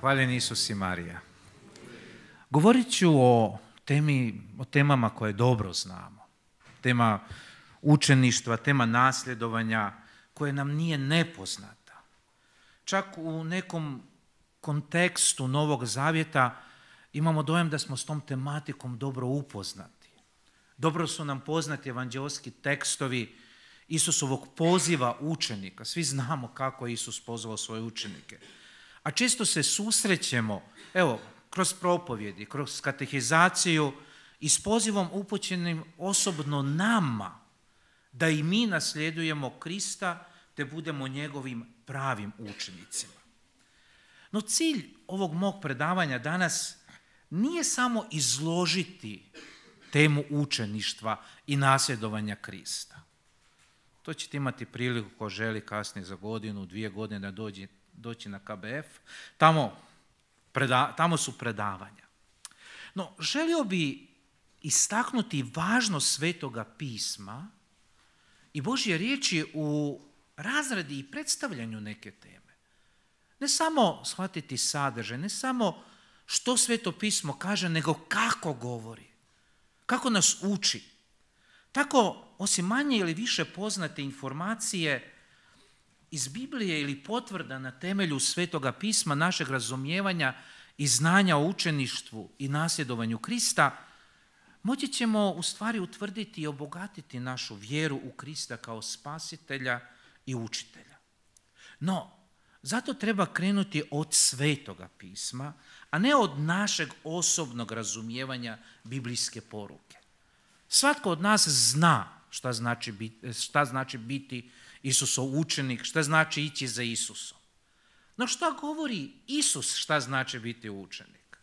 Hvaljen Isus i Marija. Govorit ću o, temi, o temama koje dobro znamo. Tema učeništva, tema nasljedovanja, koje nam nije nepoznata. Čak u nekom kontekstu Novog Zavjeta imamo dojam da smo s tom tematikom dobro upoznati. Dobro su nam poznati evanđelski tekstovi Isusovog poziva učenika. Svi znamo kako je Isus pozvao svoje učenike – a često se susrećemo, evo, kroz propovjedi, kroz katehizaciju i s pozivom upućenim osobno nama, da i mi nasljedujemo Krista, te budemo njegovim pravim učenicima. No cilj ovog mog predavanja danas nije samo izložiti temu učeništva i nasljedovanja Krista. To ćete imati priliku ko želi kasnije za godinu, dvije godine da dođe doći na KBF, tamo, preda, tamo su predavanja. No, želio bi istaknuti važnost svetoga pisma i Božje riječi u razradi i predstavljanju neke teme. Ne samo shvatiti sadržaj, ne samo što sveto pismo kaže, nego kako govori, kako nas uči. Tako, osim manje ili više poznate informacije, iz Biblije ili potvrda na temelju Svetoga pisma našeg razumijevanja i znanja o učeništvu i nasljedovanju Krista, moći ćemo u stvari utvrditi i obogatiti našu vjeru u Krista kao spasitelja i učitelja. No, zato treba krenuti od Svetoga pisma, a ne od našeg osobnog razumijevanja biblijske poruke. Svatko od nas zna šta znači biti, šta znači biti Isusov učenik, šta znači ići za Isusom. No šta govori Isus šta znači biti učenik?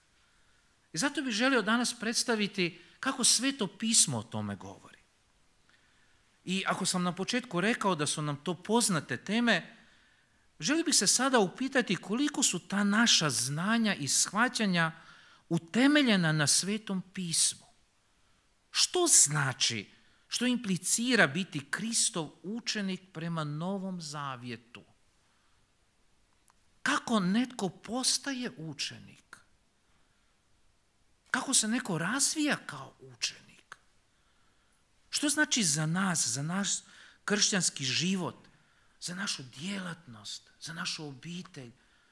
I zato bih želio danas predstaviti kako sveto pismo o tome govori. I ako sam na početku rekao da su nam to poznate teme, želio bih se sada upitati koliko su ta naša znanja i shvaćanja utemeljena na svetom pismu. Što znači što implicira biti Kristov učenik prema Novom Zavjetu. Kako netko postaje učenik? Kako se neko razvija kao učenik? Što znači za nas, za naš kršćanski život, za našu djelatnost, za našu obitelj,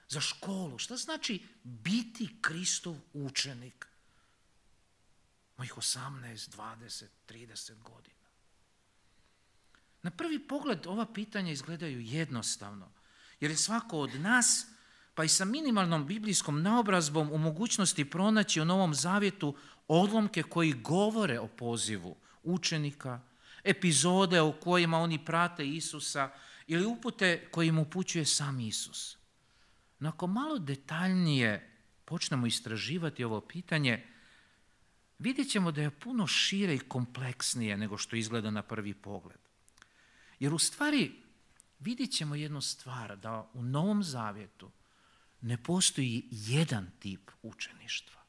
za školu? Što znači biti Kristov učenik? ih 18, 20, 30 godina. Na prvi pogled ova pitanja izgledaju jednostavno, jer je svako od nas, pa i sa minimalnom biblijskom naobrazbom u mogućnosti pronaći u Novom Zavjetu odlomke koji govore o pozivu učenika, epizode u kojima oni prate Isusa ili upute koje im upućuje sam Isus. No ako malo detaljnije počnemo istraživati ovo pitanje, vidjet ćemo da je puno šire i kompleksnije nego što izgleda na prvi pogled. Jer u stvari vidjet ćemo jednu stvar, da u Novom Zavjetu ne postoji jedan tip učeništva.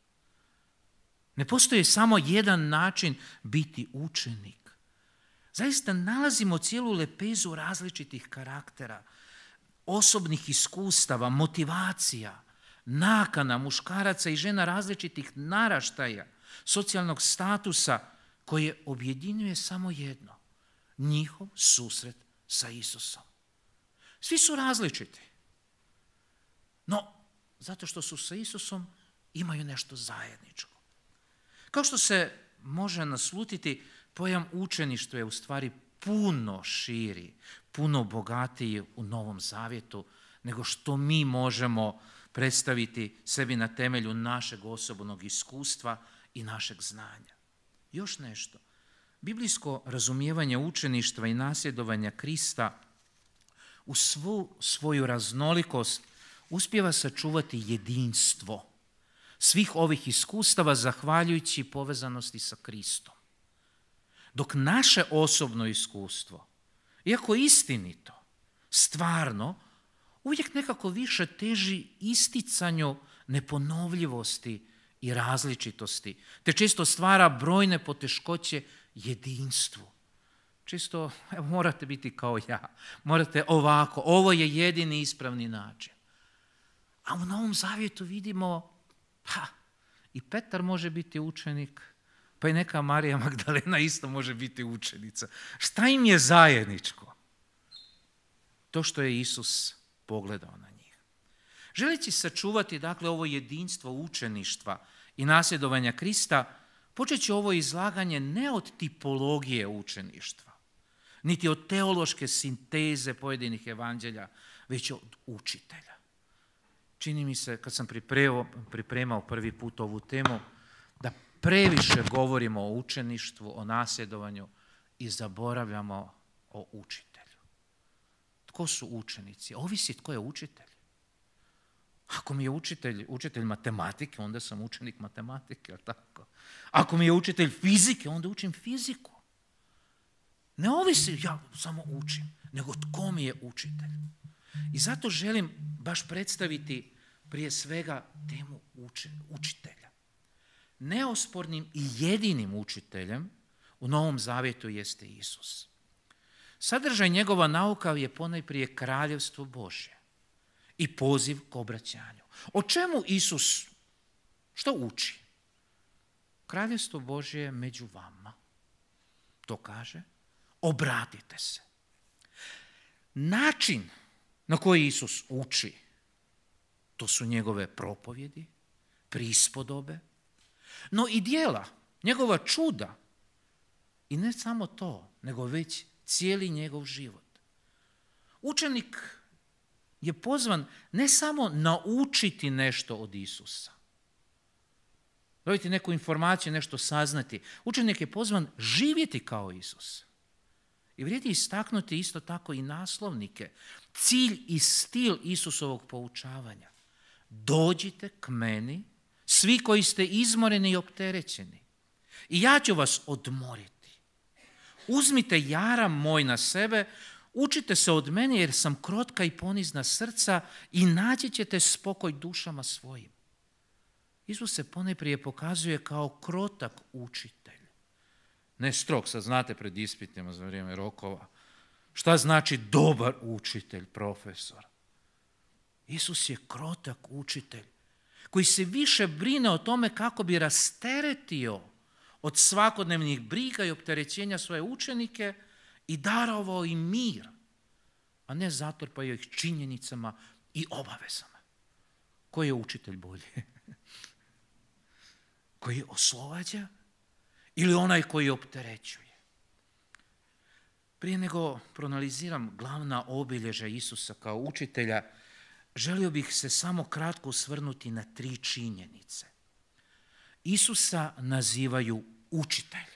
Ne postoji samo jedan način biti učenik. Zaista nalazimo cijelu lepezu različitih karaktera, osobnih iskustava, motivacija, nakana muškaraca i žena različitih naraštaja, socijalnog statusa koje objedinjuje samo jedno. Njihov susret sa Isusom. Svi su različiti. No, zato što su sa Isusom imaju nešto zajedničko. Kao što se može naslutiti, pojam učeništva je u stvari puno širi, puno bogatiji u Novom Zavjetu nego što mi možemo predstaviti sebi na temelju našeg osobnog iskustva i našeg znanja. Još nešto. Biblijsko razumijevanje učeništva i nasljedovanja Krista u svu svoju raznolikost uspjeva sačuvati jedinstvo svih ovih iskustava zahvaljujući povezanosti sa Kristom. Dok naše osobno iskustvo, iako istinito, stvarno, uvijek nekako više teži isticanju neponovljivosti i različitosti, te čisto stvara brojne poteškoće jedinstvu. Čisto evo, morate biti kao ja, morate ovako, ovo je jedini ispravni način. A u Novom Zavjetu vidimo, pa, i Petar može biti učenik, pa i neka Marija Magdalena isto može biti učenica. Šta im je zajedničko? To što je Isus pogledao na njih. Želeći sačuvati dakle ovo jedinstvo učeništva, i nasljedovanja Krista, počet će ovo izlaganje ne od tipologije učeništva, niti od teološke sinteze pojedinih evanđelja, već od učitelja. Čini mi se, kad sam pripremao, prvi put ovu temu, da previše govorimo o učeništvu, o nasljedovanju i zaboravljamo o učitelju. Tko su učenici? Ovisi tko je učitelj. Ako mi je učitelj, učitelj matematike, onda sam učenik matematike, jel tako? Ako mi je učitelj fizike, onda učim fiziku. Ne ovisi ja samo učim, nego tko mi je učitelj. I zato želim baš predstaviti prije svega temu učitelja. Neospornim i jedinim učiteljem u Novom Zavjetu jeste Isus. Sadržaj njegova nauka je ponajprije kraljevstvo Božje i poziv k obraćanju. O čemu Isus što uči? Kraljevstvo Božje je među vama. To kaže, obratite se. Način na koji Isus uči, to su njegove propovjedi, prispodobe, no i dijela, njegova čuda. I ne samo to, nego već cijeli njegov život. Učenik je pozvan ne samo naučiti nešto od Isusa, dobiti neku informaciju, nešto saznati. Učenik je pozvan živjeti kao Isus. I vrijedi istaknuti isto tako i naslovnike. Cilj i stil Isusovog poučavanja. Dođite k meni, svi koji ste izmoreni i opterećeni. I ja ću vas odmoriti. Uzmite jaram moj na sebe, Učite se od mene jer sam krotka i ponizna srca i naći ćete spokoj dušama svojim. Isus se poneprije pokazuje kao krotak učitelj. Ne strok, sad znate pred ispitima za vrijeme rokova. Šta znači dobar učitelj, profesor? Isus je krotak učitelj koji se više brine o tome kako bi rasteretio od svakodnevnih briga i opterećenja svoje učenike, i darovao im mir, a ne zatrpao ih činjenicama i obavezama. Koji je učitelj bolji? koji je oslovađa ili onaj koji opterećuje? Prije nego pronaliziram glavna obilježja Isusa kao učitelja, želio bih se samo kratko svrnuti na tri činjenice. Isusa nazivaju učitelj.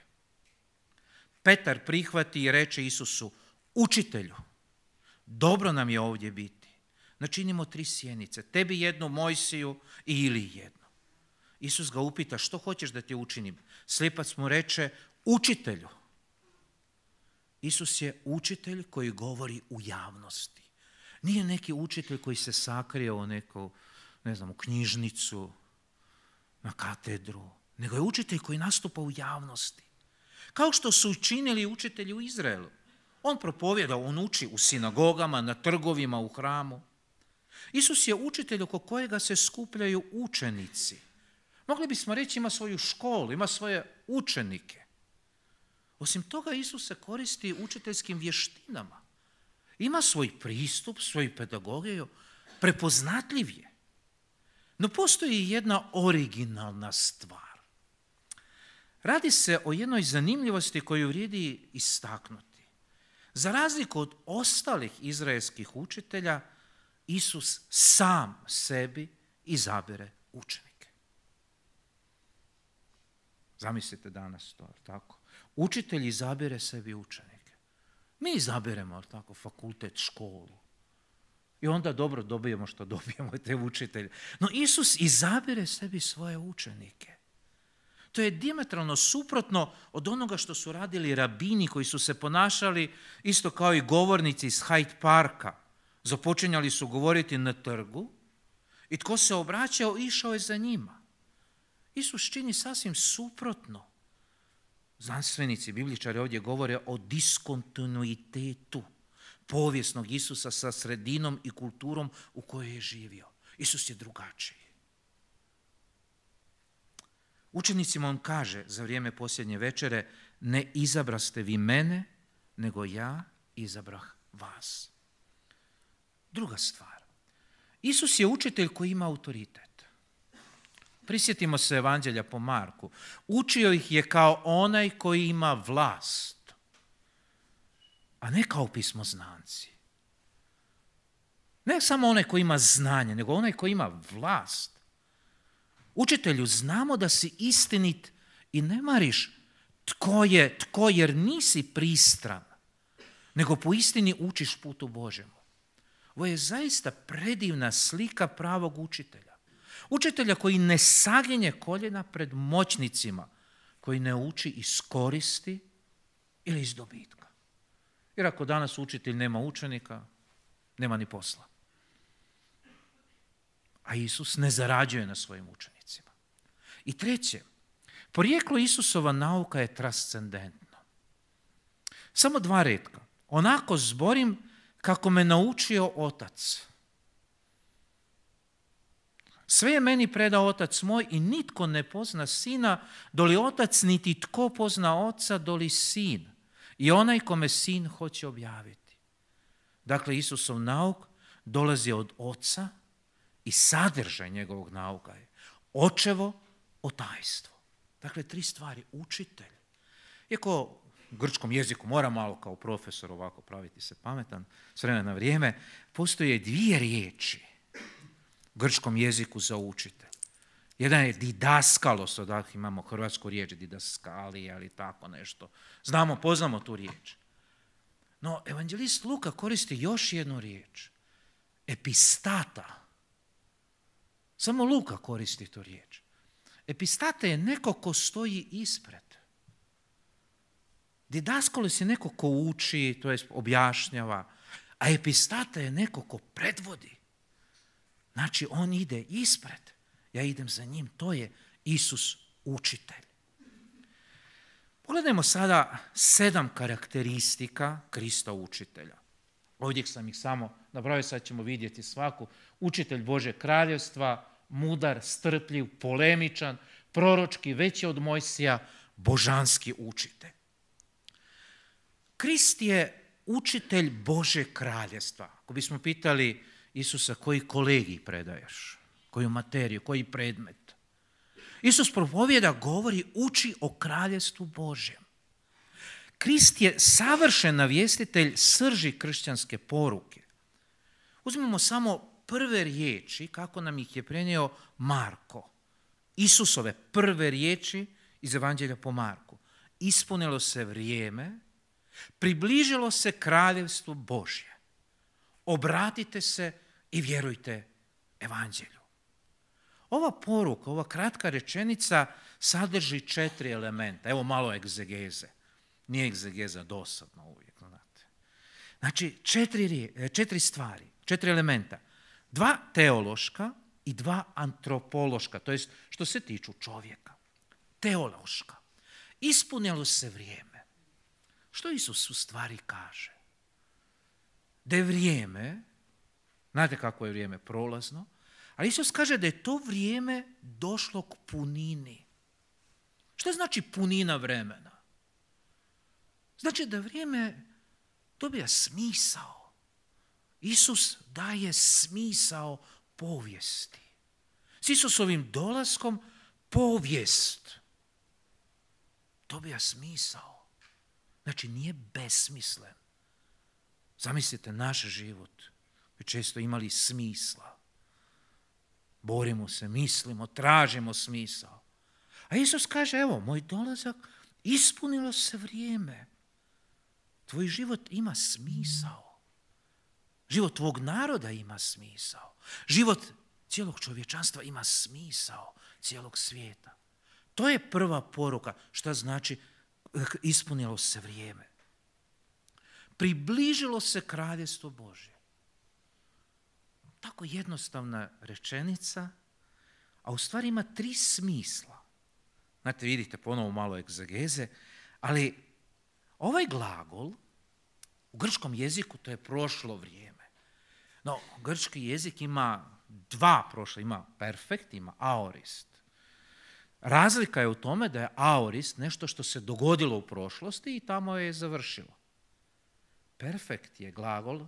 Petar prihvati i reče Isusu, učitelju, dobro nam je ovdje biti. Načinimo tri sjenice, tebi jednu, Mojsiju i Ili jednu. Isus ga upita, što hoćeš da ti učinim? Slijepac mu reče, učitelju. Isus je učitelj koji govori u javnosti. Nije neki učitelj koji se sakrio u neku, ne znam, u knjižnicu, na katedru, nego je učitelj koji nastupa u javnosti kao što su učinili učitelji u Izraelu. On propovjeda, on uči u sinagogama, na trgovima, u hramu. Isus je učitelj oko kojega se skupljaju učenici. Mogli bismo reći ima svoju školu, ima svoje učenike. Osim toga, Isus se koristi učiteljskim vještinama. Ima svoj pristup, svoju pedagogiju, prepoznatljiv je. No postoji jedna originalna stvar. Radi se o jednoj zanimljivosti koju vrijedi istaknuti. Za razliku od ostalih izraelskih učitelja, Isus sam sebi izabere učenike. Zamislite danas to, tako? Učitelj izabire sebi učenike. Mi izaberemo, tako, fakultet, školu. I onda dobro dobijemo što dobijemo te učitelje. No Isus izabire sebi svoje učenike. To je diametralno suprotno od onoga što su radili rabini koji su se ponašali isto kao i govornici iz Hyde Parka. Započinjali su govoriti na trgu i tko se obraćao, išao je za njima. Isus čini sasvim suprotno. Znanstvenici, bibličari ovdje govore o diskontinuitetu povijesnog Isusa sa sredinom i kulturom u kojoj je živio. Isus je drugačiji. Učenicima on kaže za vrijeme posljednje večere, ne izabraste vi mene, nego ja izabrah vas. Druga stvar. Isus je učitelj koji ima autoritet. Prisjetimo se evanđelja po Marku. Učio ih je kao onaj koji ima vlast, a ne kao pismoznanci. Ne samo onaj koji ima znanje, nego onaj koji ima vlast. Učitelju, znamo da si istinit i ne mariš tko je, tko jer nisi pristran, nego po istini učiš putu Božemu. Ovo je zaista predivna slika pravog učitelja. Učitelja koji ne saginje koljena pred moćnicima, koji ne uči iz koristi ili iz dobitka. Jer ako danas učitelj nema učenika, nema ni posla. A Isus ne zarađuje na svojim učenima. I treće, porijeklo Isusova nauka je transcendentno. Samo dva redka. Onako zborim kako me naučio otac. Sve je meni predao otac moj i nitko ne pozna sina, doli otac niti tko pozna oca, doli sin. I onaj kome sin hoće objaviti. Dakle, Isusov nauk dolazi od oca i sadržaj njegovog nauka je očevo tajstvo. Dakle, tri stvari. Učitelj. Iako grčkom jeziku mora malo kao profesor ovako praviti se pametan, s vremena na vrijeme, postoje dvije riječi grčkom jeziku za učitelj. Jedan je didaskalos, odakle imamo hrvatsku riječ didaskali ili tako nešto. Znamo, poznamo tu riječ. No, evanđelist Luka koristi još jednu riječ. Epistata. Samo Luka koristi tu riječ. Epistate je neko ko stoji ispred. Didaskolis je neko ko uči, to je objašnjava, a epistate je neko ko predvodi. Znači, on ide ispred, ja idem za njim, to je Isus učitelj. Pogledajmo sada sedam karakteristika Krista učitelja. Ovdje sam ih samo nabrojao, sad ćemo vidjeti svaku. Učitelj Bože kraljevstva, mudar, strpljiv, polemičan, proročki, veći od Mojsija, božanski učitelj. Krist je učitelj Bože kraljestva. Ako bismo pitali Isusa koji kolegi predaješ, koju materiju, koji predmet. Isus propovjeda govori, uči o kraljestvu Božjem. Krist je savršen navjestitelj srži kršćanske poruke. Uzmimo samo prve riječi, kako nam ih je prenio Marko, Isusove prve riječi iz Evanđelja po Marku, ispunilo se vrijeme, približilo se kraljevstvu Božje. Obratite se i vjerujte Evanđelju. Ova poruka, ova kratka rečenica sadrži četiri elementa. Evo malo egzegeze. Nije egzegeza dosadno uvijek. Znate. Znači, četiri stvari, četiri elementa. Dva teološka i dva antropološka, to jest što se tiču čovjeka. Teološka. Ispunilo se vrijeme. Što Isus u stvari kaže? Da je vrijeme, znate kako je vrijeme prolazno, ali Isus kaže da je to vrijeme došlo k punini. Što znači punina vremena? Znači da vrijeme dobija smisao. Isus daje smisao povijesti. S Isusovim dolaskom povijest dobija smisao. Znači nije besmislen. Zamislite naš život. bi često imali smisla. Borimo se, mislimo, tražimo smisao. A Isus kaže, evo, moj dolazak, ispunilo se vrijeme. Tvoj život ima smisao. Život tvog naroda ima smisao. Život cijelog čovječanstva ima smisao cijelog svijeta. To je prva poruka što znači eh, ispunilo se vrijeme. Približilo se kraljestvo Božje. Tako jednostavna rečenica, a u stvari ima tri smisla. Znate, vidite ponovo malo egzegeze, ali ovaj glagol u grčkom jeziku to je prošlo vrijeme. No, grčki jezik ima dva prošla, ima perfekt, ima aorist. Razlika je u tome da je aorist nešto što se dogodilo u prošlosti i tamo je završilo. Perfekt je glagol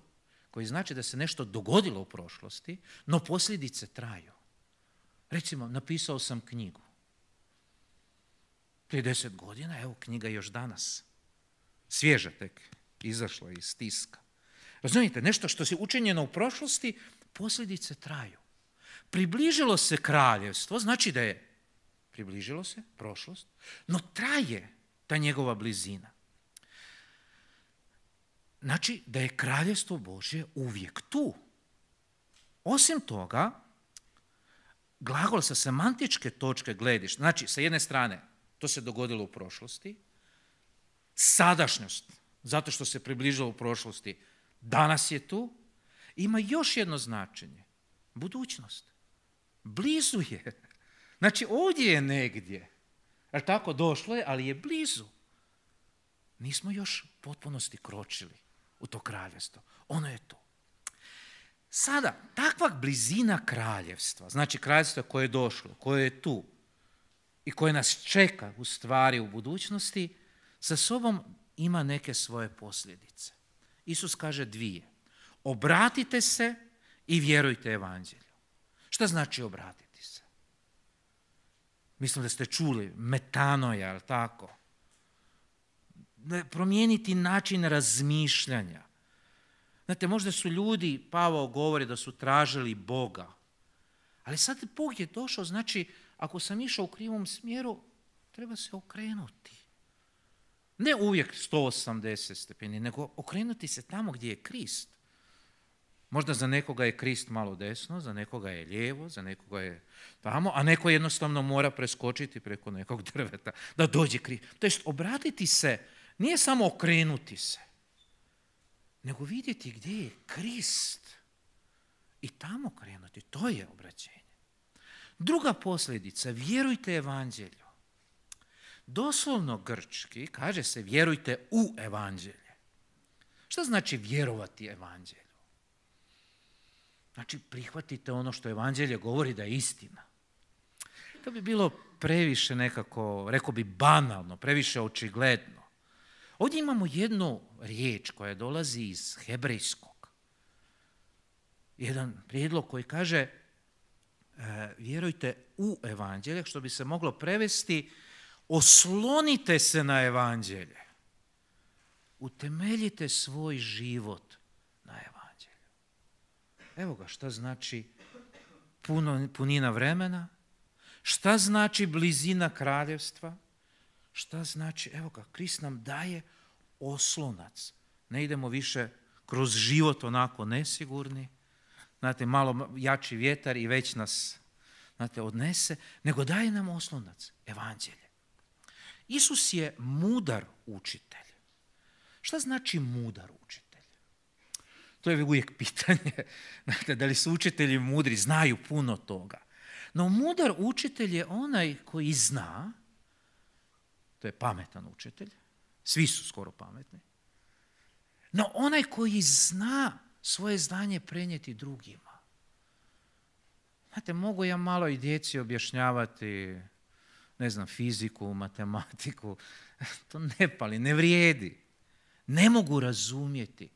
koji znači da se nešto dogodilo u prošlosti, no posljedice traju. Recimo, napisao sam knjigu. Prije deset godina, evo knjiga još danas. Svježa tek, izašla iz tiska. Razumijete, nešto što se učinjeno u prošlosti, posljedice traju. Približilo se kraljevstvo, znači da je približilo se, prošlost, no traje ta njegova blizina. Znači da je kraljevstvo Božje uvijek tu. Osim toga, glagol sa semantičke točke glediš, znači sa jedne strane to se dogodilo u prošlosti, sadašnjost, zato što se približilo u prošlosti, danas je tu, ima još jedno značenje. Budućnost. Blizu je. Znači ovdje je negdje. Jer tako došlo je, ali je blizu. Nismo još potpunosti kročili u to kraljevstvo. Ono je tu. Sada, takva blizina kraljevstva, znači kraljevstva koje je došlo, koje je tu i koje nas čeka u stvari u budućnosti, sa sobom ima neke svoje posljedice. Isus kaže dvije. Obratite se i vjerujte evanđelju. Šta znači obratiti se? Mislim da ste čuli, metanoja, ali tako? Promijeniti način razmišljanja. Znate, možda su ljudi, Pavao govori da su tražili Boga, ali sad Bog je došao, znači, ako sam išao u krivom smjeru, treba se okrenuti. Ne uvijek 180 stepeni, nego okrenuti se tamo gdje je Krist. Možda za nekoga je Krist malo desno, za nekoga je lijevo, za nekoga je tamo, a neko jednostavno mora preskočiti preko nekog drveta da dođe Krist. To je obratiti se, nije samo okrenuti se, nego vidjeti gdje je Krist i tamo krenuti. To je obraćenje. Druga posljedica, vjerujte evanđelju doslovno grčki kaže se vjerujte u evanđelje. Što znači vjerovati evanđelju? Znači prihvatite ono što evanđelje govori da je istina. To bi bilo previše nekako, rekao bi banalno, previše očigledno. Ovdje imamo jednu riječ koja dolazi iz hebrejskog. Jedan prijedlog koji kaže e, vjerujte u evanđelje, što bi se moglo prevesti Oslonite se na evanđelje. Utemeljite svoj život na evanđelju. Evo ga, šta znači puno, punina vremena, šta znači blizina kraljevstva, šta znači, evo ga, Krist nam daje oslonac. Ne idemo više kroz život onako nesigurni, znate, malo jači vjetar i već nas, znate, odnese, nego daje nam oslonac, evanđelje. Isus je mudar učitelj. Šta znači mudar učitelj? To je uvijek pitanje. da li su učitelji mudri, znaju puno toga. No mudar učitelj je onaj koji zna, to je pametan učitelj, svi su skoro pametni, no onaj koji zna svoje znanje prenijeti drugima. Znate, mogu ja malo i djeci objašnjavati ne znam, fiziku, matematiku, to ne pali, ne vrijedi. Ne mogu razumjeti.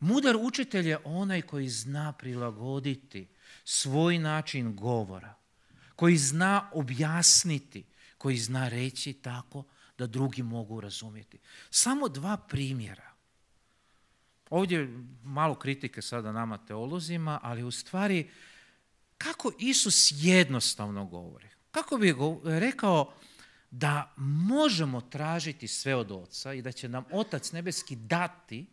Mudar učitelj je onaj koji zna prilagoditi svoj način govora, koji zna objasniti, koji zna reći tako da drugi mogu razumjeti. Samo dva primjera. Ovdje malo kritike sada nama teolozima, ali u stvari kako Isus jednostavno govori kako bi rekao da možemo tražiti sve od Oca i da će nam Otac nebeski dati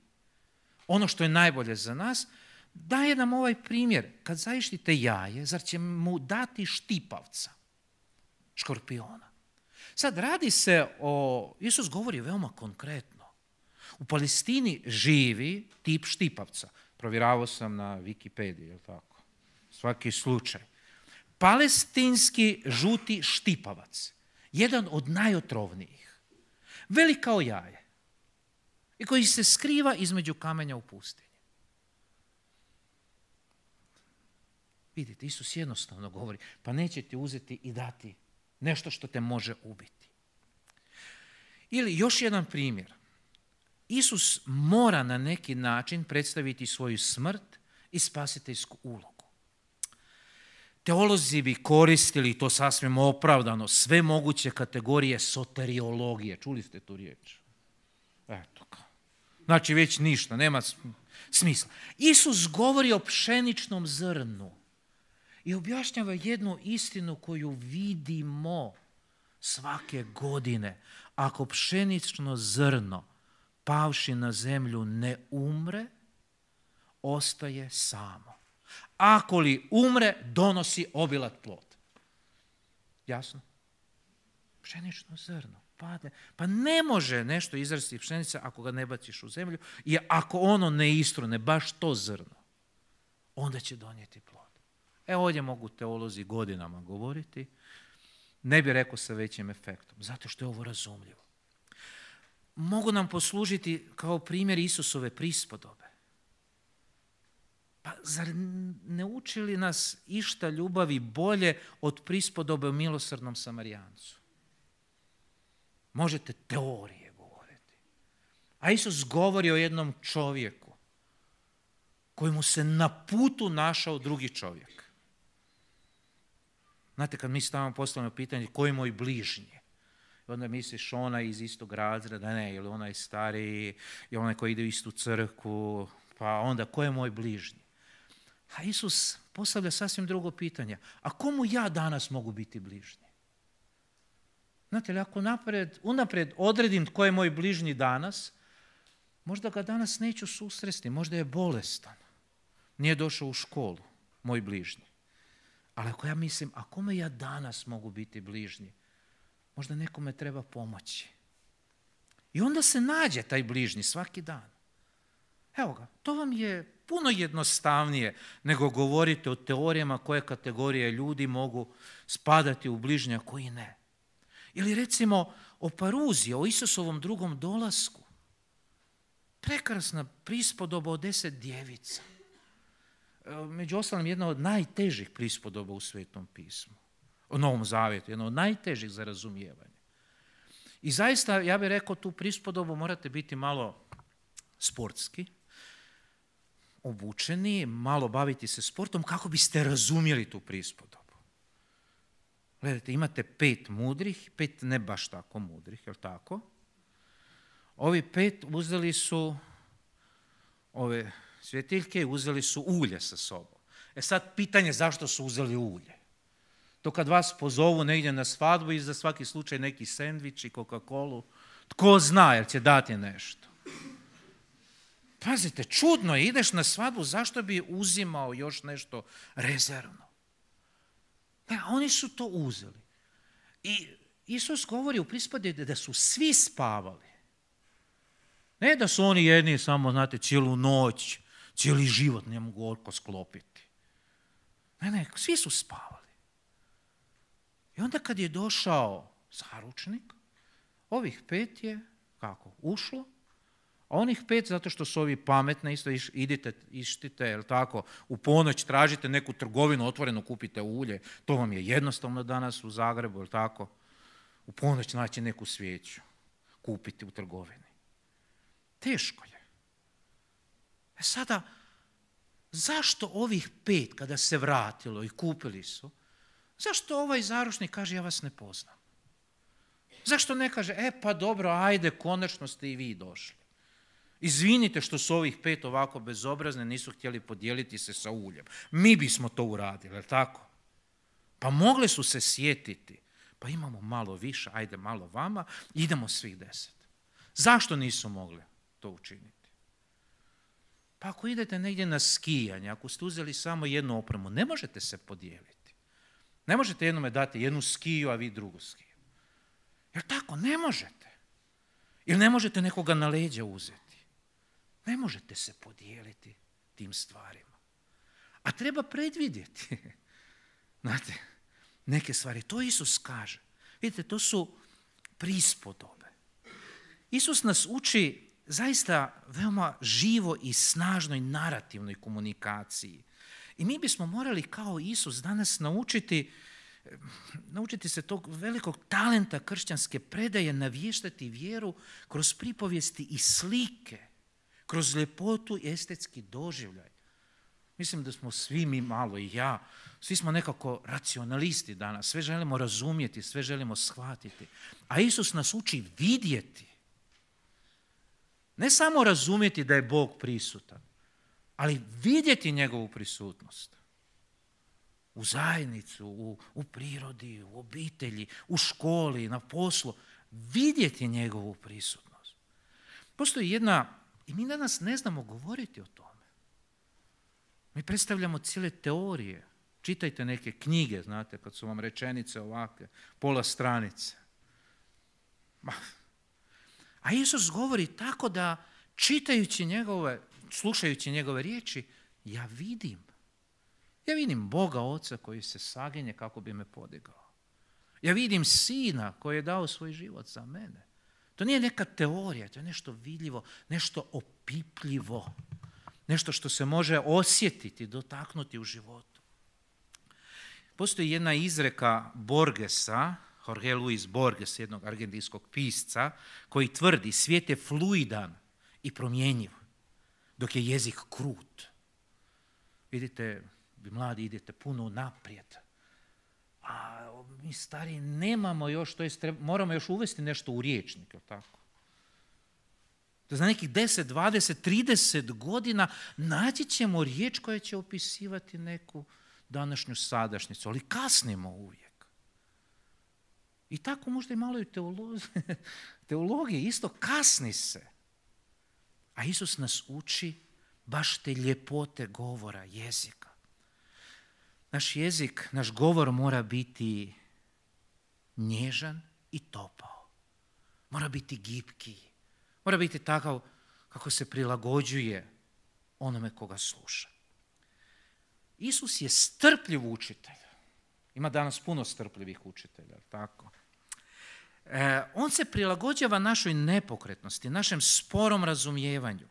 ono što je najbolje za nas, daje nam ovaj primjer. Kad zaištite jaje, zar će mu dati štipavca, škorpiona? Sad, radi se o... Isus govori veoma konkretno. U Palestini živi tip štipavca. Provjeravao sam na Wikipediji, je tako? Svaki slučaj palestinski žuti štipavac, jedan od najotrovnijih, velik kao jaje i koji se skriva između kamenja u pustinji. Vidite, Isus jednostavno govori, pa neće ti uzeti i dati nešto što te može ubiti. Ili još jedan primjer. Isus mora na neki način predstaviti svoju smrt i spasiteljsku ulogu. Teolozi bi koristili, to sasvim opravdano, sve moguće kategorije soteriologije. Čuli ste tu riječ? Eto kao. Znači već ništa, nema smisla. Isus govori o pšeničnom zrnu i objašnjava jednu istinu koju vidimo svake godine. Ako pšenično zrno pavši na zemlju ne umre, ostaje samo. Ako li umre, donosi obilat plod. Jasno? Pšenično zrno padne. Pa ne može nešto izrasti pšenica ako ga ne baciš u zemlju i ako ono ne istrune, baš to zrno, onda će donijeti plod. E ovdje mogu teolozi godinama govoriti, ne bi rekao sa većim efektom, zato što je ovo razumljivo. Mogu nam poslužiti kao primjer Isusove prispodobe. Pa zar ne uči li nas išta ljubavi bolje od prispodobe u milosrdnom samarijancu? Možete teorije govoriti. A Isus govori o jednom čovjeku kojemu se na putu našao drugi čovjek. Znate, kad mi stavamo postavljeno pitanje koji je moj bližnji, onda misliš ona iz istog razreda, ne, ili onaj stariji, ili onaj koji ide u istu crkvu, pa onda ko je moj bližnji? A Isus postavlja sasvim drugo pitanje. A komu ja danas mogu biti bližnji? Znate li, ako napred, unapred odredim tko je moj bližnji danas, možda ga danas neću susresti, možda je bolestan. Nije došao u školu, moj bližnji. Ali ako ja mislim, a kome ja danas mogu biti bližnji? Možda nekome treba pomoći. I onda se nađe taj bližnji svaki dan. Evo ga, to vam je puno jednostavnije nego govorite o teorijama koje kategorije ljudi mogu spadati u bližnja, koji ne. Ili recimo o paruziji, o Isusovom drugom dolasku. Prekrasna prispodoba od deset djevica. E, među ostalim, jedna od najtežih prispodoba u Svetom pismu. O Novom Zavjetu, jedna od najtežih za razumijevanje. I zaista, ja bih rekao, tu prispodobu morate biti malo sportski, obučeni, malo baviti se sportom kako biste razumjeli tu prispodobu. Gledajte, imate pet mudrih, pet ne baš tako mudrih, jel tako? Ovi pet uzeli su ove svjetiljke i uzeli su ulje sa sobom. E sad, pitanje zašto su uzeli ulje? To kad vas pozovu negdje na svadbu i za svaki slučaj neki sendvič i Coca-Colu, tko zna jer će dati nešto. Pazite, čudno je, ideš na svadbu, zašto bi uzimao još nešto rezervno? Da, pa oni su to uzeli. I Isus govori u prispodi da su svi spavali. Ne da su oni jedni samo, znate, cijelu noć, cijeli život ne mogu otko sklopiti. Ne, ne, svi su spavali. I onda kad je došao zaručnik, ovih pet je, kako, ušlo, a onih pet, zato što su ovi pametni, isto idite, ištite, jel tako, u ponoć tražite neku trgovinu, otvoreno kupite ulje, to vam je jednostavno danas u Zagrebu, jel tako, u ponoć naći neku svijeću, kupiti u trgovini. Teško je. E sada, zašto ovih pet, kada se vratilo i kupili su, zašto ovaj Zarušnik kaže ja vas ne poznam? Zašto ne kaže, e pa dobro, ajde, konačno ste i vi došli. Izvinite što su ovih pet ovako bezobrazne, nisu htjeli podijeliti se sa uljem. Mi bismo to uradili, jel tako? Pa mogli su se sjetiti. Pa imamo malo više, ajde malo vama, idemo svih deset. Zašto nisu mogli to učiniti? Pa ako idete negdje na skijanje, ako ste uzeli samo jednu opremu, ne možete se podijeliti. Ne možete jednome dati jednu skiju, a vi drugu skiju. Jer tako, ne možete. Jer ne možete nekoga na leđa uzeti. Ne možete se podijeliti tim stvarima. A treba predvidjeti. Znate, neke stvari. To Isus kaže. Vidite, to su prispodobe. Isus nas uči zaista veoma živo i snažnoj narativnoj komunikaciji. I mi bismo morali kao Isus danas naučiti, naučiti se tog velikog talenta kršćanske predaje, navještati vjeru kroz pripovijesti i slike kroz ljepotu i estetski doživljaj. Mislim da smo svi mi malo i ja, svi smo nekako racionalisti danas, sve želimo razumjeti, sve želimo shvatiti. A Isus nas uči vidjeti. Ne samo razumjeti da je Bog prisutan, ali vidjeti njegovu prisutnost. U zajednicu, u, u prirodi, u obitelji, u školi, na poslu. Vidjeti njegovu prisutnost. Postoji jedna i mi danas ne znamo govoriti o tome. Mi predstavljamo cijele teorije. Čitajte neke knjige, znate, kad su vam rečenice ovakve, pola stranice. A Isus govori tako da čitajući njegove, slušajući njegove riječi, ja vidim. Ja vidim Boga Oca koji se saginje kako bi me podigao. Ja vidim Sina koji je dao svoj život za mene. To nije neka teorija, to je nešto vidljivo, nešto opipljivo, nešto što se može osjetiti, dotaknuti u životu. Postoji jedna izreka Borgesa, Jorge Luis Borges, jednog argentinskog pisca, koji tvrdi svijet je fluidan i promjenjiv, dok je jezik krut. Vidite, vi mladi idete puno naprijed, a mi stari nemamo još, to moramo još uvesti nešto u riječnik, jel tako? To za nekih 10, 20, 30 godina naći ćemo riječ koja će opisivati neku današnju sadašnicu, ali kasnimo uvijek. I tako možda i malo i teologije, isto kasni se. A Isus nas uči baš te ljepote govora, jezika. Naš jezik, naš govor mora biti nježan i topao. Mora biti gibki. Mora biti takav kako se prilagođuje onome koga sluša. Isus je strpljiv učitelj. Ima danas puno strpljivih učitelja, tako? E, on se prilagođava našoj nepokretnosti, našem sporom razumijevanju.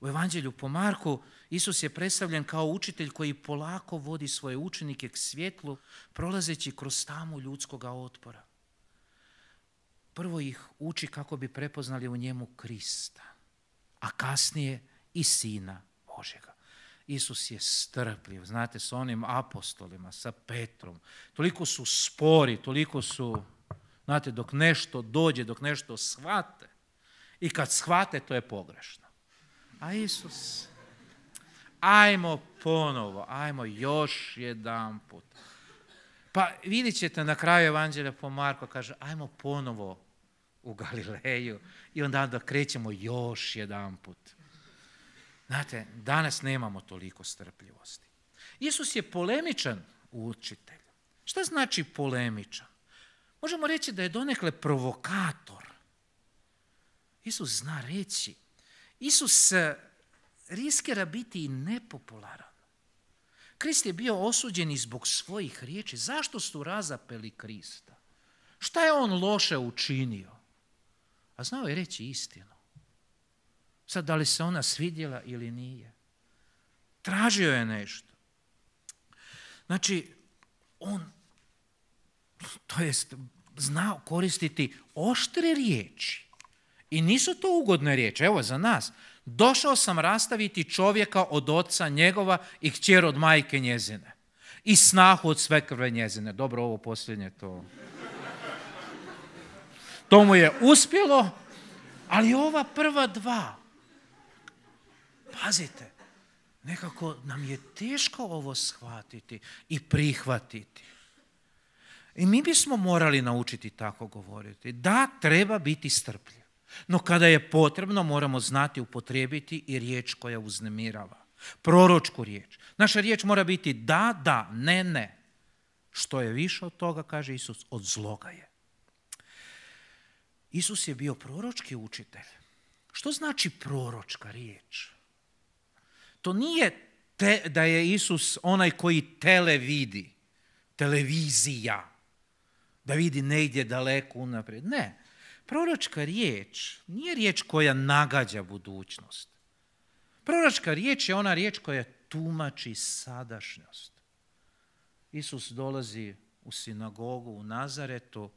U Evanđelju po Marku Isus je predstavljen kao učitelj koji polako vodi svoje učenike k svjetlu, prolazeći kroz tamu ljudskoga otpora. Prvo ih uči kako bi prepoznali u njemu Krista, a kasnije i Sina Božega. Isus je strpljiv, znate, s onim apostolima, sa Petrom. Toliko su spori, toliko su, znate, dok nešto dođe, dok nešto shvate. I kad shvate, to je pogrešno. A Isus Ajmo ponovo, ajmo još jedan put. Pa vidjet ćete na kraju evanđelja po Marko, kaže, ajmo ponovo u Galileju i onda da krećemo još jedan put. Znate, danas nemamo toliko strpljivosti. Isus je polemičan učitelj. Šta znači polemičan? Možemo reći da je donekle provokator. Isus zna reći. Isus riskira biti i nepopularan. Krist je bio osuđen i zbog svojih riječi. Zašto su razapeli Krista? Šta je on loše učinio? A znao je reći istinu. Sad, da li se ona svidjela ili nije? Tražio je nešto. Znači, on, to jest, znao koristiti oštre riječi. I nisu to ugodne riječi. Evo, za nas, došao sam rastaviti čovjeka od oca njegova i kćer od majke njezine. I snahu od sve krve njezine. Dobro, ovo posljednje to. To mu je uspjelo, ali ova prva dva. Pazite, nekako nam je teško ovo shvatiti i prihvatiti. I mi bismo morali naučiti tako govoriti. Da, treba biti strpljiv. No kada je potrebno, moramo znati upotrijebiti i riječ koja uznemirava. Proročku riječ. Naša riječ mora biti da, da, ne, ne. Što je više od toga, kaže Isus, od zloga je. Isus je bio proročki učitelj. Što znači proročka riječ? To nije da je Isus onaj koji tele vidi, televizija, da vidi negdje daleko unaprijed. Ne, Proročka riječ nije riječ koja nagađa budućnost. Proročka riječ je ona riječ koja tumači sadašnjost. Isus dolazi u sinagogu u Nazaretu,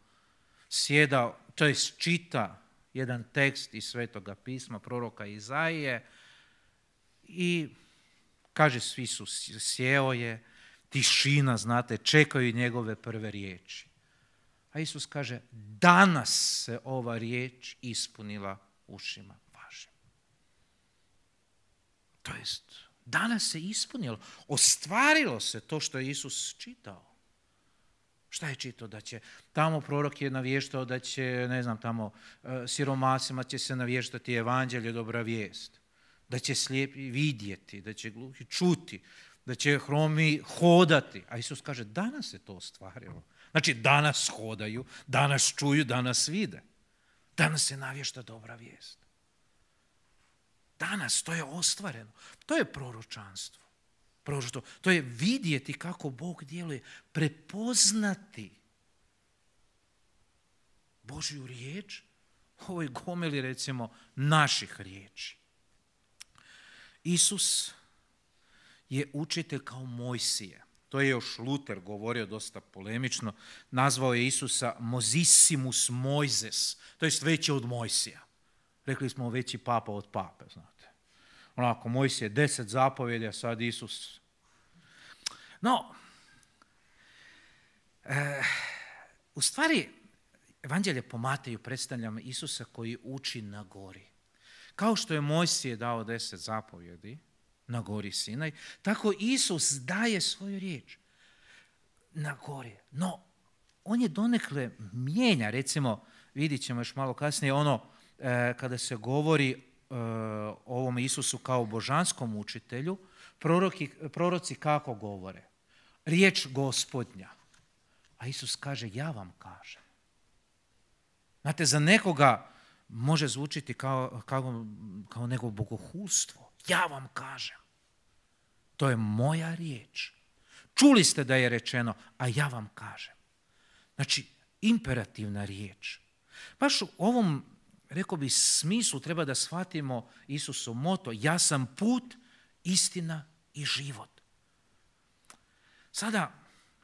sjeda, to je čita jedan tekst iz Svetoga pisma proroka Izaije i kaže svi su, sjeo je, tišina, znate, čekaju njegove prve riječi. A Isus kaže, danas se ova riječ ispunila ušima vašim. To jest, danas se ispunilo, ostvarilo se to što je Isus čitao. Šta je čitao? Da će tamo prorok je navještao da će, ne znam, tamo e, siromasima će se navještati evanđelje, dobra vijest. Da će slijepi vidjeti, da će gluhi čuti, da će hromi hodati. A Isus kaže, danas se to ostvarilo. Znači, danas hodaju, danas čuju, danas vide. Danas se navješta dobra vijest. Danas to je ostvareno. To je proročanstvo. proročanstvo. To je vidjeti kako Bog djeluje, prepoznati Božju riječ, ovoj gomeli recimo naših riječi. Isus je učitelj kao Mojsije. To je još Luter govorio dosta polemično. Nazvao je Isusa Mozisimus Mojzes, to je veći od Mojsija. Rekli smo veći papa od pape, znate. Onako, je deset a sad Isus. No, eh, u stvari, Evanđelje po Mateju predstavlja Isusa koji uči na gori. Kao što je Mojsije dao deset zapovjedi, na gori Sinaj, tako Isus daje svoju riječ na gori. No, on je donekle mijenja, recimo, vidit ćemo još malo kasnije, ono e, kada se govori e, o ovom Isusu kao božanskom učitelju, proroci kako govore? Riječ gospodnja. A Isus kaže, ja vam kažem. Znate, za nekoga može zvučiti kao, kao, kao nego bogohulstvo. Ja vam kažem. To je moja riječ. Čuli ste da je rečeno, a ja vam kažem. Znači, imperativna riječ. Baš u ovom, rekao bi, smislu treba da shvatimo Isusu moto, ja sam put, istina i život. Sada,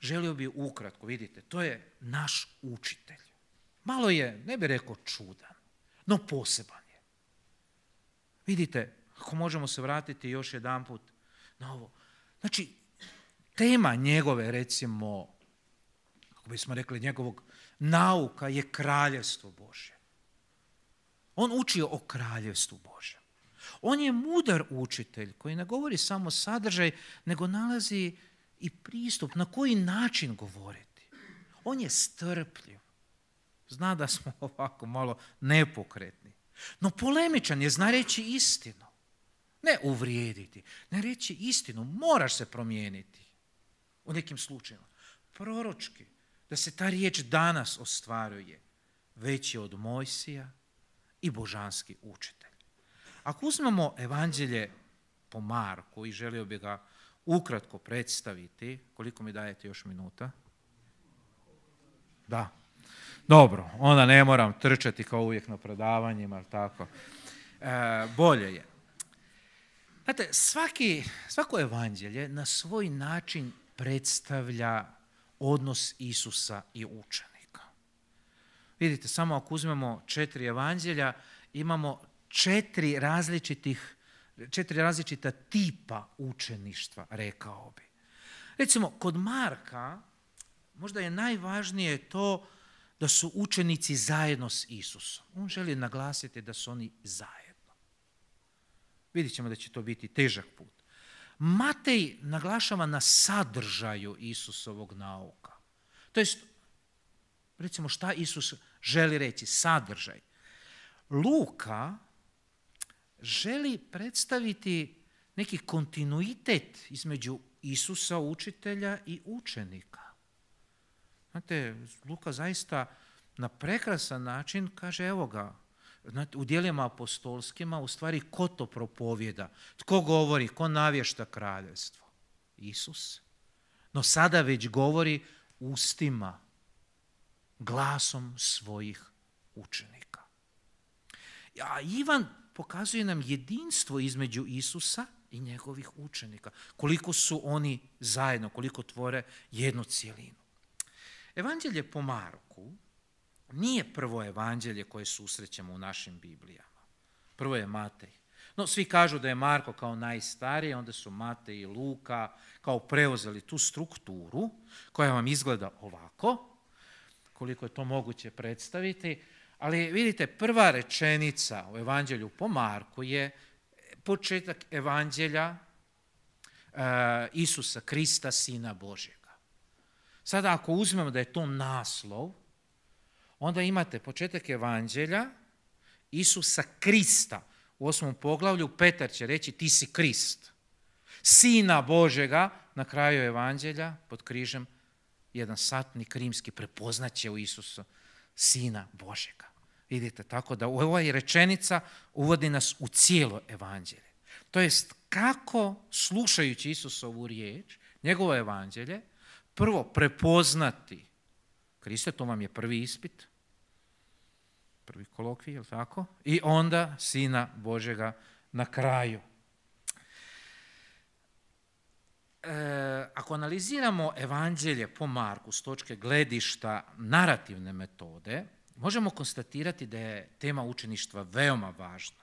želio bi ukratko, vidite, to je naš učitelj. Malo je, ne bi rekao čudan, no poseban je. Vidite, ako možemo se vratiti još jedan put na ovo. Znači, tema njegove, recimo, kako bismo rekli, njegovog nauka je kraljevstvo Bože. On uči o kraljevstvu Bože. On je mudar učitelj koji ne govori samo sadržaj, nego nalazi i pristup na koji način govoriti. On je strpljiv. Zna da smo ovako malo nepokretni. No polemičan je, zna reći istinu. Ne uvrijediti, ne reći istinu, moraš se promijeniti u nekim slučajima. Proročki, da se ta riječ danas ostvaruje, veći je od Mojsija i božanski učitelj. Ako uzmemo evanđelje po Marku i želio bi ga ukratko predstaviti, koliko mi dajete još minuta? Da. Dobro, onda ne moram trčati kao uvijek na predavanjima, ali tako. E, bolje je. Znate, svaki, svako evanđelje na svoj način predstavlja odnos Isusa i učenika. Vidite, samo ako uzmemo četiri evanđelja, imamo četiri različitih četiri različita tipa učeništva, rekao bi. Recimo, kod Marka možda je najvažnije to da su učenici zajedno s Isusom. On želi naglasiti da su oni zajedno. Vidit ćemo da će to biti težak put. Matej naglašava na sadržaju Isusovog nauka. To je, recimo šta Isus želi reći, sadržaj. Luka želi predstaviti neki kontinuitet između Isusa učitelja i učenika. Znate, Luka zaista na prekrasan način kaže, evo ga, u dijelima apostolskima u stvari ko to propovjeda, tko govori, ko navješta kraljevstvo? Isus. No sada već govori ustima, glasom svojih učenika. A Ivan pokazuje nam jedinstvo između Isusa i njegovih učenika. Koliko su oni zajedno, koliko tvore jednu cijelinu. Evanđelje po Marku, nije prvo evanđelje koje susrećemo u našim Biblijama. Prvo je Matej. No, svi kažu da je Marko kao najstariji, onda su Matej i Luka kao preuzeli tu strukturu koja vam izgleda ovako, koliko je to moguće predstaviti, ali vidite, prva rečenica u evanđelju po Marku je početak evanđelja e, Isusa Krista, Sina Božjega. Sada ako uzmemo da je to naslov, onda imate početak evanđelja Isusa Krista. U osmom poglavlju Petar će reći ti si Krist. Sina Božega, na kraju evanđelja, pod križem, jedan satni krimski prepoznaće u Isusu Sina Božega. Vidite, tako da ova rečenica uvodi nas u cijelo evanđelje. To jest kako slušajući Isusovu riječ, njegovo evanđelje, prvo prepoznati Kriste, to vam je prvi ispit, prvi kolokvij, je li tako? I onda Sina Božega na kraju. E, ako analiziramo evanđelje po Marku s točke gledišta narativne metode, možemo konstatirati da je tema učeništva veoma važna.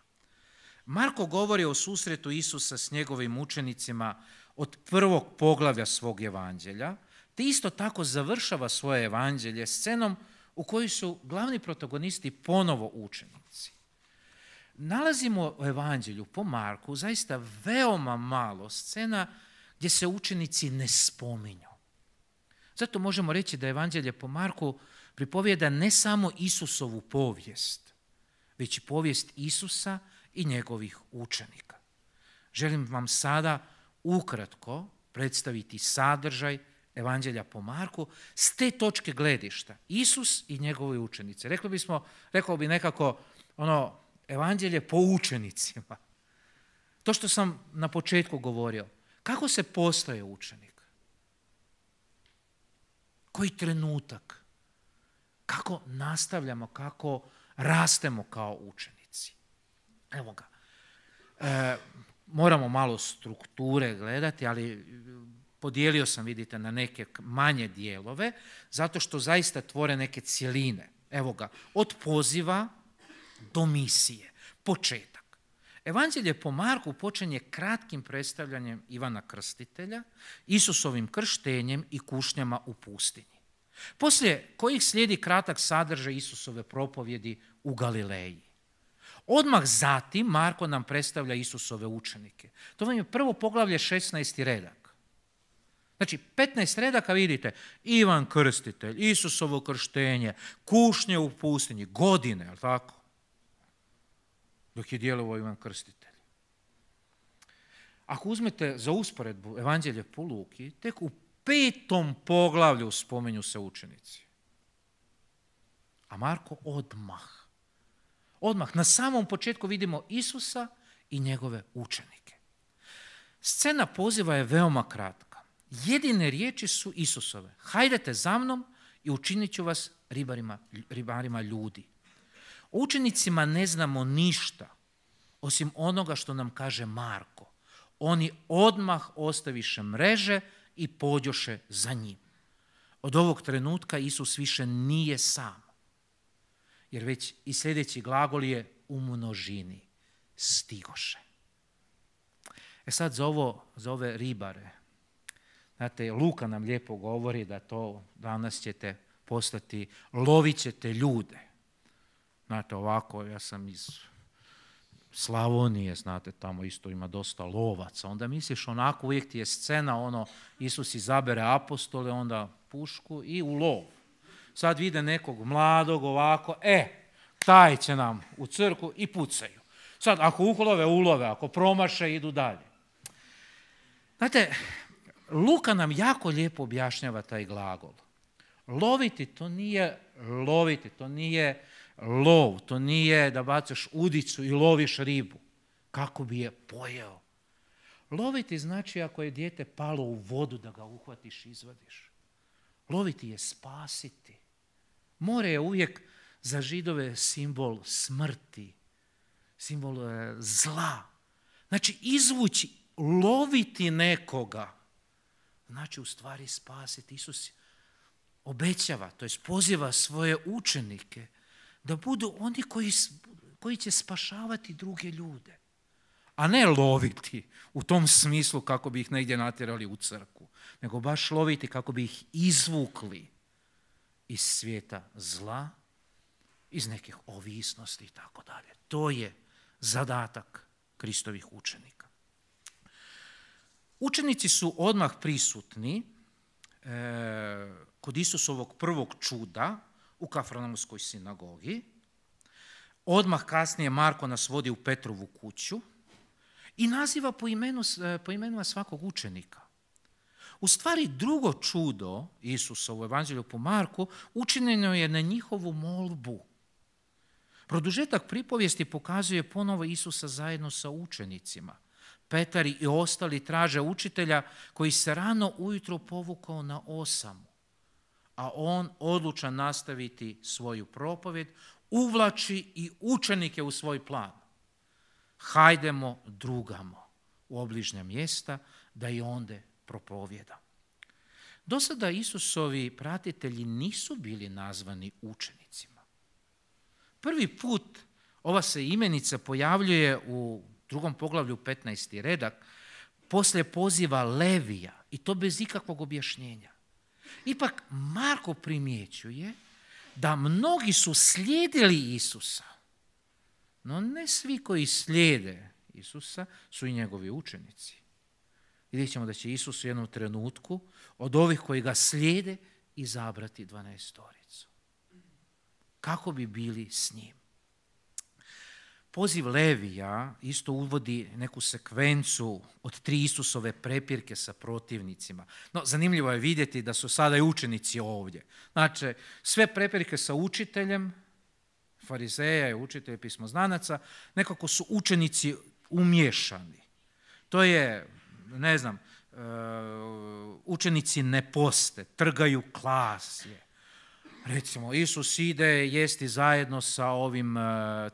Marko govori o susretu Isusa s njegovim učenicima od prvog poglavlja svog evanđelja, te isto tako završava svoje evanđelje scenom u kojoj su glavni protagonisti ponovo učenici. Nalazimo u evanđelju po Marku zaista veoma malo scena gdje se učenici ne spominju. Zato možemo reći da evanđelje po Marku pripovjeda ne samo Isusovu povijest, već i povijest Isusa i njegovih učenika. Želim vam sada ukratko predstaviti sadržaj evanđelja po Marku, s te točke gledišta, Isus i njegovi učenici. Rekli bismo, rekao bi nekako, ono, evanđelje po učenicima. To što sam na početku govorio, kako se postaje učenik? Koji trenutak? Kako nastavljamo, kako rastemo kao učenici? Evo ga. E, moramo malo strukture gledati, ali podijelio sam, vidite, na neke manje dijelove, zato što zaista tvore neke cijeline. Evo ga, od poziva do misije, početak. Evanđelje po Marku počinje kratkim predstavljanjem Ivana Krstitelja, Isusovim krštenjem i kušnjama u pustinji. Poslije kojih slijedi kratak sadržaj Isusove propovjedi u Galileji. Odmah zatim Marko nam predstavlja Isusove učenike. To vam je prvo poglavlje 16. reda. Znači, 15 redaka vidite, Ivan Krstitelj, Isusovo krštenje, kušnje u pustinji, godine, ali tako? Dok je djelovao Ivan Krstitelj. Ako uzmete za usporedbu Evanđelje po Luki, tek u petom poglavlju spomenju se učenici. A Marko odmah. Odmah, na samom početku vidimo Isusa i njegove učenike. Scena poziva je veoma kratka jedine riječi su Isusove. Hajdete za mnom i učinit ću vas ribarima, ljudi. O učenicima ne znamo ništa, osim onoga što nam kaže Marko. Oni odmah ostaviše mreže i pođoše za njim. Od ovog trenutka Isus više nije sam. Jer već i sljedeći glagol je u množini. Stigoše. E sad za, za ove ribare Znate, Luka nam lijepo govori da to danas ćete postati, lovit ćete ljude. Znate, ovako, ja sam iz Slavonije, znate, tamo isto ima dosta lovaca. Onda misliš onako, uvijek ti je scena, ono, Isus izabere apostole, onda pušku i u lov. Sad vide nekog mladog ovako, e, taj će nam u crku i pucaju. Sad, ako uhlove, ulove, ako promaše, idu dalje. Znate, Luka nam jako lijepo objašnjava taj glagol. Loviti to nije loviti, to nije lov, to nije da bacaš udicu i loviš ribu kako bi je pojeo. Loviti znači ako je dijete palo u vodu da ga uhvatiš i izvadiš. Loviti je spasiti. More je uvijek za židove simbol smrti, simbol e, zla. Znači izvući, loviti nekoga znači u stvari spasiti. Isus obećava, to jest poziva svoje učenike da budu oni koji, koji će spašavati druge ljude, a ne loviti u tom smislu kako bi ih negdje natjerali u crku, nego baš loviti kako bi ih izvukli iz svijeta zla, iz nekih ovisnosti i tako dalje. To je zadatak Kristovih učenika. Učenici su odmah prisutni e, kod Isusovog prvog čuda u Kafranomskoj sinagogi. Odmah kasnije Marko nas vodi u Petrovu kuću i naziva po, imenu, e, imenima svakog učenika. U stvari drugo čudo Isusa u Evanđelju po Marku učinjeno je na njihovu molbu. Produžetak pripovijesti pokazuje ponovo Isusa zajedno sa učenicima. Petar i ostali traže učitelja koji se rano ujutro povukao na osamu, a on odlučan nastaviti svoju propovjed, uvlači i učenike u svoj plan. Hajdemo drugamo u obližnja mjesta da i onde propovjeda. Do sada Isusovi pratitelji nisu bili nazvani učenicima. Prvi put ova se imenica pojavljuje u drugom poglavlju 15. redak, poslije poziva Levija i to bez ikakvog objašnjenja. Ipak Marko primjećuje da mnogi su slijedili Isusa, no ne svi koji slijede Isusa su i njegovi učenici. Vidjet ćemo da će Isus u jednom trenutku od ovih koji ga slijede izabrati dvanaestoricu. Kako bi bili s njim? Poziv Levija isto uvodi neku sekvencu od tri Isusove prepirke sa protivnicima. No, zanimljivo je vidjeti da su sada i učenici ovdje. Znači, sve prepirke sa učiteljem, farizeja i učitelj pismoznanaca, nekako su učenici umješani. To je, ne znam, e, učenici ne poste, trgaju klasje. Recimo, Isus ide jesti zajedno sa ovim e,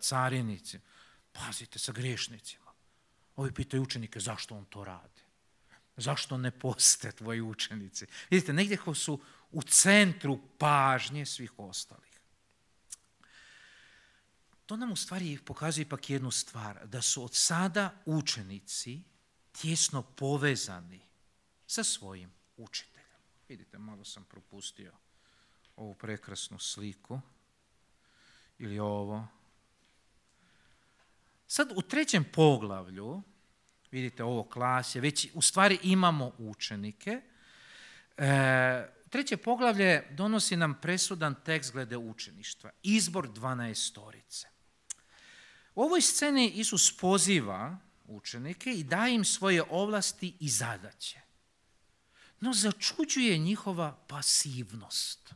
carinicima. Pazite, sa grešnicima. Ovi pitaju učenike zašto on to radi. Zašto ne poste tvoji učenici? Vidite, negdje ko su u centru pažnje svih ostalih. To nam u stvari pokazuje ipak jednu stvar, da su od sada učenici tjesno povezani sa svojim učiteljem. Vidite, malo sam propustio ovu prekrasnu sliku ili ovo Sad u trećem poglavlju, vidite ovo klasje, već u stvari imamo učenike. E, treće poglavlje donosi nam presudan tekst glede učeništva, izbor storice. U ovoj sceni Isus poziva učenike i daje im svoje ovlasti i zadaće. No začuđuje njihova pasivnost.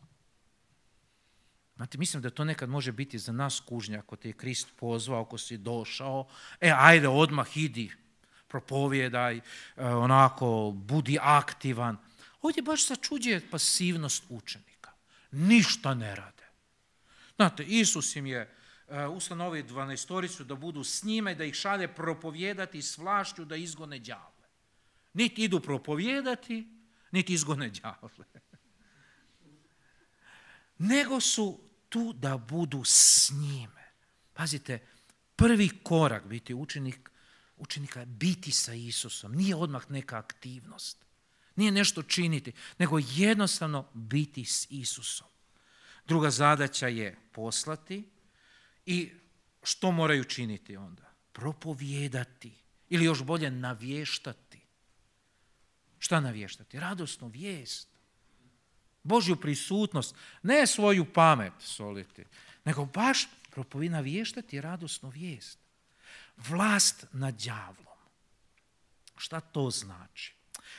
Znate, mislim da to nekad može biti za nas kužnja, ako te je Krist pozvao, ako si došao, e, ajde, odmah idi, propovjedaj, e, onako, budi aktivan. Ovdje baš začuđuje pasivnost učenika. Ništa ne rade. Znate, Isus im je e, ustanovi dvanaestoricu da budu s njime, da ih šalje propovjedati s vlašću da izgone đavle. Niti idu propovjedati, niti izgone djavle. Nego su tu da budu s njime. Pazite, prvi korak biti učenik, učenika je biti sa Isusom. Nije odmah neka aktivnost. Nije nešto činiti, nego jednostavno biti s Isusom. Druga zadaća je poslati i što moraju činiti onda? Propovijedati ili još bolje navještati. Šta navještati? Radosnu vijest. Božju prisutnost, ne svoju pamet soliti, nego baš propovina vještati radosnu vijest. Vlast nad djavlom. Šta to znači?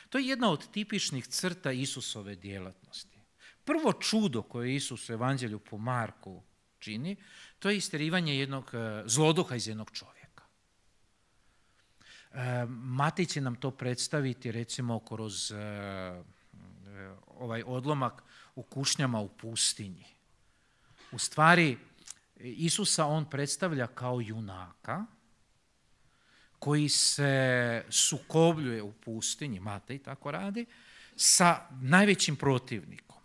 To je jedna od tipičnih crta Isusove djelatnosti. Prvo čudo koje Isus u evanđelju po Marku čini, to je isterivanje jednog e, zloduha iz jednog čovjeka. E, Matej će nam to predstaviti recimo kroz e, ovaj odlomak u kušnjama u pustinji. U stvari, Isusa on predstavlja kao junaka koji se sukobljuje u pustinji, Matej tako radi, sa najvećim protivnikom.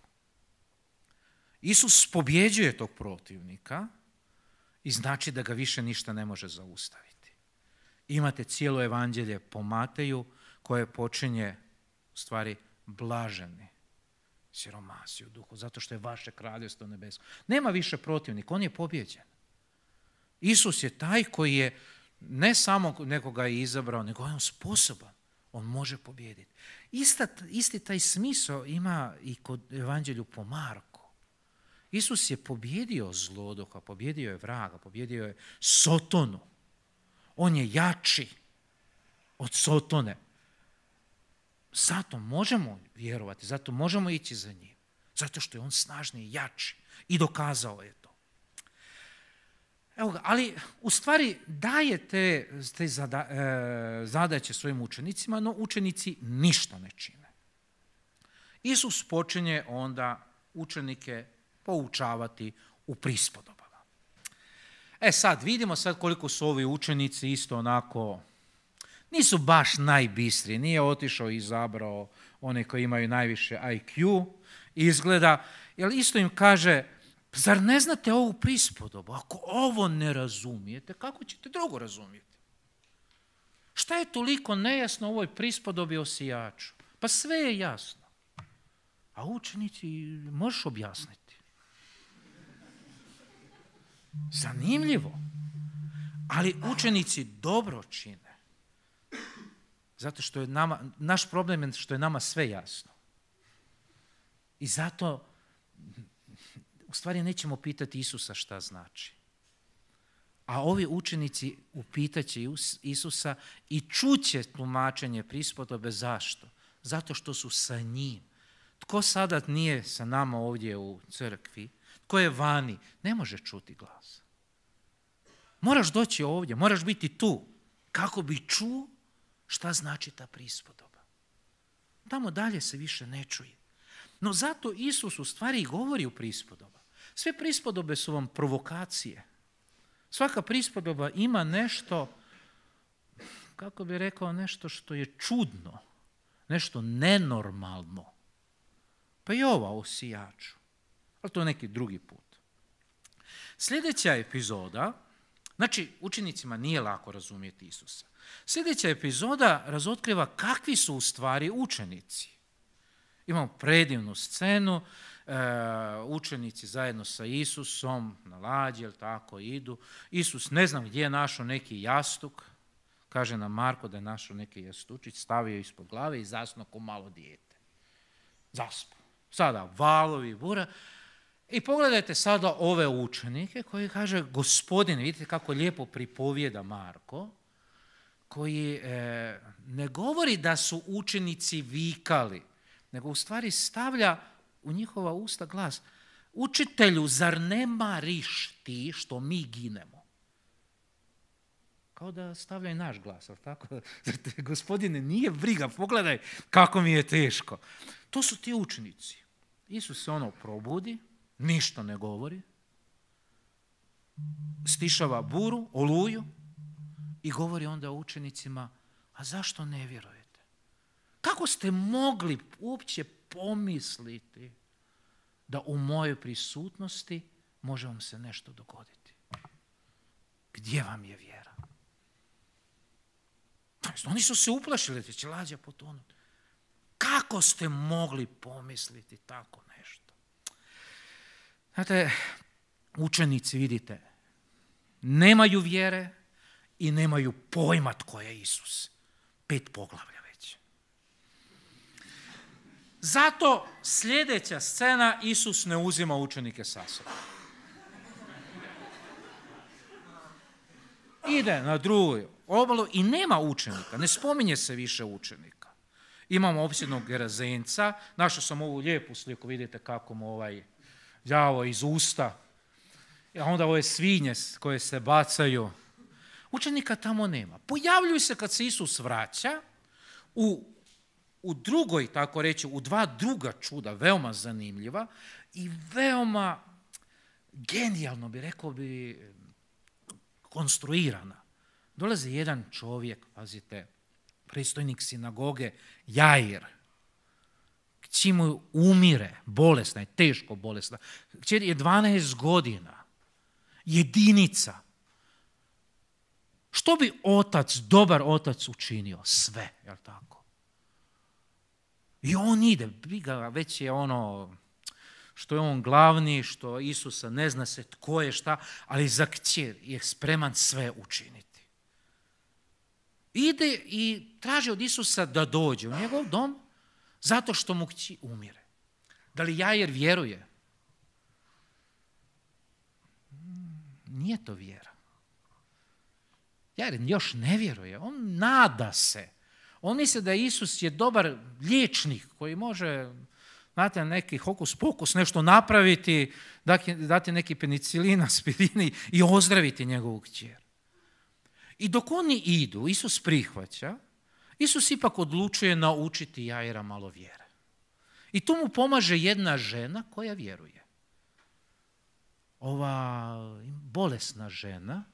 Isus pobjeđuje tog protivnika i znači da ga više ništa ne može zaustaviti. Imate cijelo evanđelje po Mateju koje počinje u stvari blaženi siromasi u duhu, zato što je vaše kraljevstvo nebesko. Nema više protivnik, on je pobjeđen. Isus je taj koji je ne samo nekoga je izabrao, nego je on sposoban. On može pobijediti. isti taj smisao ima i kod evanđelju po Marku. Isus je pobjedio zloduha, pobjedio je vraga, pobjedio je sotonu. On je jači od sotone. Zato možemo vjerovati, zato možemo ići za njim. Zato što je on snažniji i jači. I dokazao je to. Evo ga, ali u stvari daje te, e, zadaće svojim učenicima, no učenici ništa ne čine. Isus počinje onda učenike poučavati u prispodobama. E sad, vidimo sad koliko su ovi učenici isto onako nisu baš najbistri. Nije otišao i izabrao one koji imaju najviše IQ, izgleda, jel isto im kaže, pa zar ne znate ovu prispodobu? Ako ovo ne razumijete, kako ćete drugo razumjeti? Šta je toliko nejasno u ovoj prispodobi o sijaču? Pa sve je jasno. A učenici možeš objasniti. Zanimljivo. Ali učenici dobro čine. Zato što je nama, naš problem je što je nama sve jasno. I zato, u stvari nećemo pitati Isusa šta znači. A ovi učenici upitaće Isusa i čuće tumačenje prispodobe zašto? Zato što su sa njim. Tko sada nije sa nama ovdje u crkvi, tko je vani, ne može čuti glas. Moraš doći ovdje, moraš biti tu. Kako bi čuo šta znači ta prispodoba. Tamo dalje se više ne čuje. No zato Isus u stvari govori u prispodoba. Sve prispodobe su vam provokacije. Svaka prispodoba ima nešto, kako bi rekao, nešto što je čudno, nešto nenormalno. Pa i ova o sijaču. Ali to je neki drugi put. Sljedeća epizoda Znači, učenicima nije lako razumjeti Isusa. Sljedeća epizoda razotkriva kakvi su u stvari učenici. Imamo predivnu scenu, e, učenici zajedno sa Isusom na lađi, jel tako, idu. Isus ne znam gdje je našao neki jastuk, kaže nam Marko da je našao neki jastučić, stavio ispod glave i zasno ko malo dijete. Zaspo. Sada valovi, bura. I pogledajte sada ove učenike koji kaže, gospodin, vidite kako lijepo pripovjeda Marko, koji eh, ne govori da su učenici vikali, nego u stvari stavlja u njihova usta glas. Učitelju, zar ne mariš ti što mi ginemo? Kao da stavlja i naš glas, ali tako? gospodine, nije briga, pogledaj kako mi je teško. To su ti učenici. Isus se ono probudi, ništa ne govori, stišava buru, oluju i govori onda učenicima, a zašto ne vjerujete? Kako ste mogli uopće pomisliti da u mojoj prisutnosti može vam se nešto dogoditi? Gdje vam je vjera? Oni su se uplašili će lađa potonuti. Kako ste mogli pomisliti tako Znate, učenici, vidite, nemaju vjere i nemaju pojma tko je Isus. Pet poglavlja već. Zato sljedeća scena Isus ne uzima učenike sa sobom. Ide na drugu obalu i nema učenika, ne spominje se više učenika. Imamo opsjednog Gerazenca, našao sam ovu lijepu sliku, vidite kako mu ovaj javo iz usta, e, a onda ove svinje koje se bacaju. Učenika tamo nema. Pojavljuju se kad se Isus vraća u, u drugoj, tako reći, u dva druga čuda, veoma zanimljiva i veoma genijalno bi rekao bi konstruirana. Dolazi jedan čovjek, pazite, predstojnik sinagoge, Jair, Kći mu umire, bolesna je, teško bolesna. Kćer je 12 godina, jedinica. Što bi otac, dobar otac učinio? Sve, jel tako? I on ide, briga, već je ono, što je on glavni, što Isusa ne zna se tko je šta, ali za kćer je spreman sve učiniti. Ide i traži od Isusa da dođe u njegov dom, zato što mu kći umire. Da li Jajer vjeruje? Mm, nije to vjera. Jajer još ne vjeruje. On nada se. On misli da Isus je dobar liječnik koji može znate, neki hokus pokus, nešto napraviti, dati neki penicilin, spirini i ozdraviti njegovu kćer. I dok oni idu, Isus prihvaća, Isus ipak odlučuje naučiti Jaira malo vjere. I tu mu pomaže jedna žena koja vjeruje. Ova bolesna žena,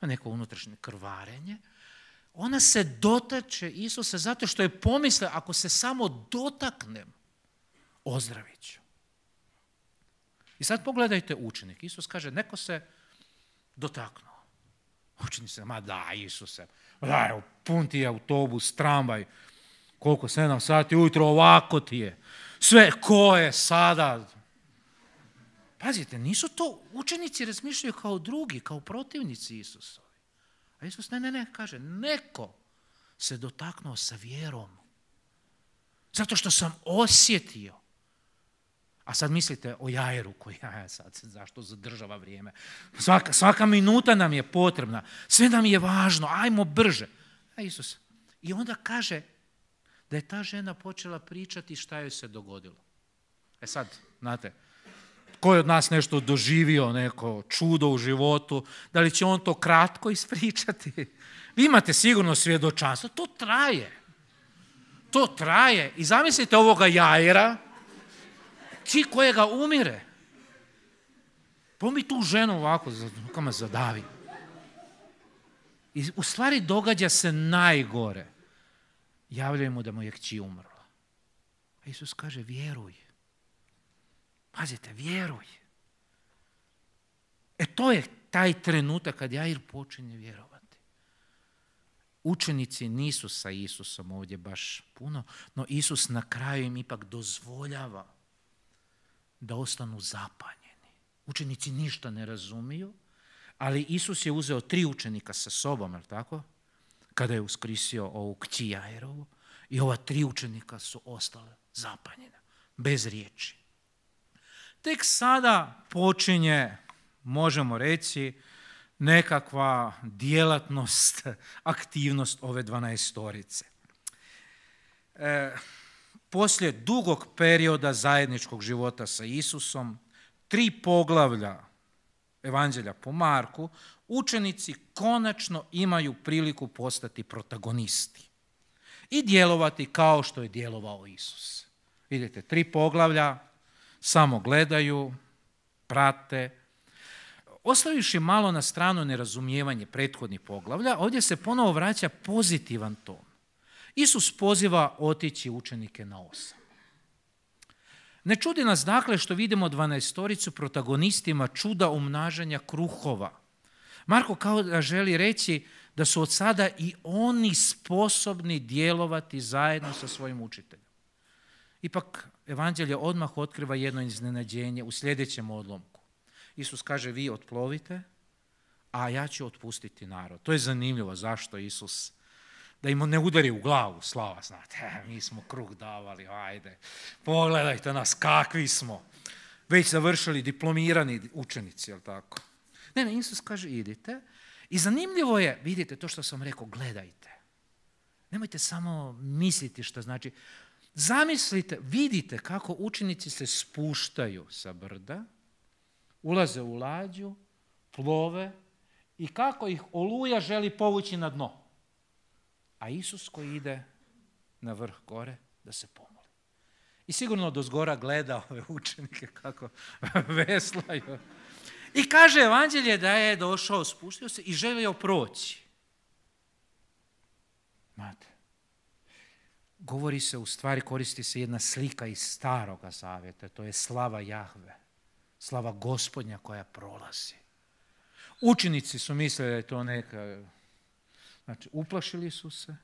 neko unutrašnje krvarenje, ona se dotače Isusa zato što je pomisle, ako se samo dotaknem, ozdravit ću. I sad pogledajte učenik. Isus kaže, neko se dotaknuo. Učenik se, ma da, Isuse, da, pun ti je autobus, tramvaj, koliko, sedam sati ujutro, ovako ti je. Sve, ko je sada? Pazite, nisu to, učenici razmišljaju kao drugi, kao protivnici Isusovi. A Isus, ne, ne, ne, kaže, neko se dotaknuo sa vjerom. Zato što sam osjetio a sad mislite o jajeru koji jaja sad, zašto zadržava vrijeme. Svaka, svaka minuta nam je potrebna, sve nam je važno, ajmo brže. A Isus. I onda kaže da je ta žena počela pričati šta joj se dogodilo. E sad, znate, tko je od nas nešto doživio, neko čudo u životu, da li će on to kratko ispričati? Vi imate sigurno svjedočanstvo, to traje. To traje. I zamislite ovoga jajera, koje kojega umire. mi tu ženu ovako, kama zadavi. I u stvari događa se najgore. Javljaju mu da mu je kći umrla. A Isus kaže, vjeruj. Pazite, vjeruj. E to je taj trenutak kad ja Jair počinje vjerovati. Učenici nisu sa Isusom ovdje baš puno, no Isus na kraju im ipak dozvoljava da ostanu zapanjeni. Učenici ništa ne razumiju, ali Isus je uzeo tri učenika sa sobom, jel tako? Kada je uskrisio ovu Kćijajerovu i ova tri učenika su ostale zapanjena, bez riječi. Tek sada počinje, možemo reći, nekakva djelatnost, aktivnost ove dvanaestorice. E, poslije dugog perioda zajedničkog života sa Isusom, tri poglavlja Evanđelja po Marku, učenici konačno imaju priliku postati protagonisti i djelovati kao što je djelovao Isus. Vidite, tri poglavlja, samo gledaju, prate. Ostavivši malo na stranu nerazumijevanje prethodnih poglavlja, ovdje se ponovo vraća pozitivan ton. Isus poziva otići učenike na osam. Ne čudi nas dakle što vidimo dvanaestoricu protagonistima čuda umnažanja kruhova. Marko kao da želi reći da su od sada i oni sposobni djelovati zajedno sa svojim učiteljem. Ipak, evanđelje odmah otkriva jedno iznenađenje u sljedećem odlomku. Isus kaže, vi otplovite, a ja ću otpustiti narod. To je zanimljivo zašto Isus da im ne udari u glavu slava, znate, e, mi smo kruh davali, ajde, pogledajte nas, kakvi smo. Već završili diplomirani učenici, jel tako? Ne, ne, Isus kaže, idite. I zanimljivo je, vidite to što sam rekao, gledajte. Nemojte samo misliti što znači. Zamislite, vidite kako učenici se spuštaju sa brda, ulaze u lađu, plove i kako ih oluja želi povući na dno a Isus koji ide na vrh gore da se pomoli. I sigurno do zgora gleda ove učenike kako veslaju. I kaže evanđelje da je došao, spustio se i želio proći. Mate, govori se, u stvari koristi se jedna slika iz staroga zavjeta, to je slava Jahve, slava gospodnja koja prolazi. Učenici su mislili da je to neka Znači, uplašili su se,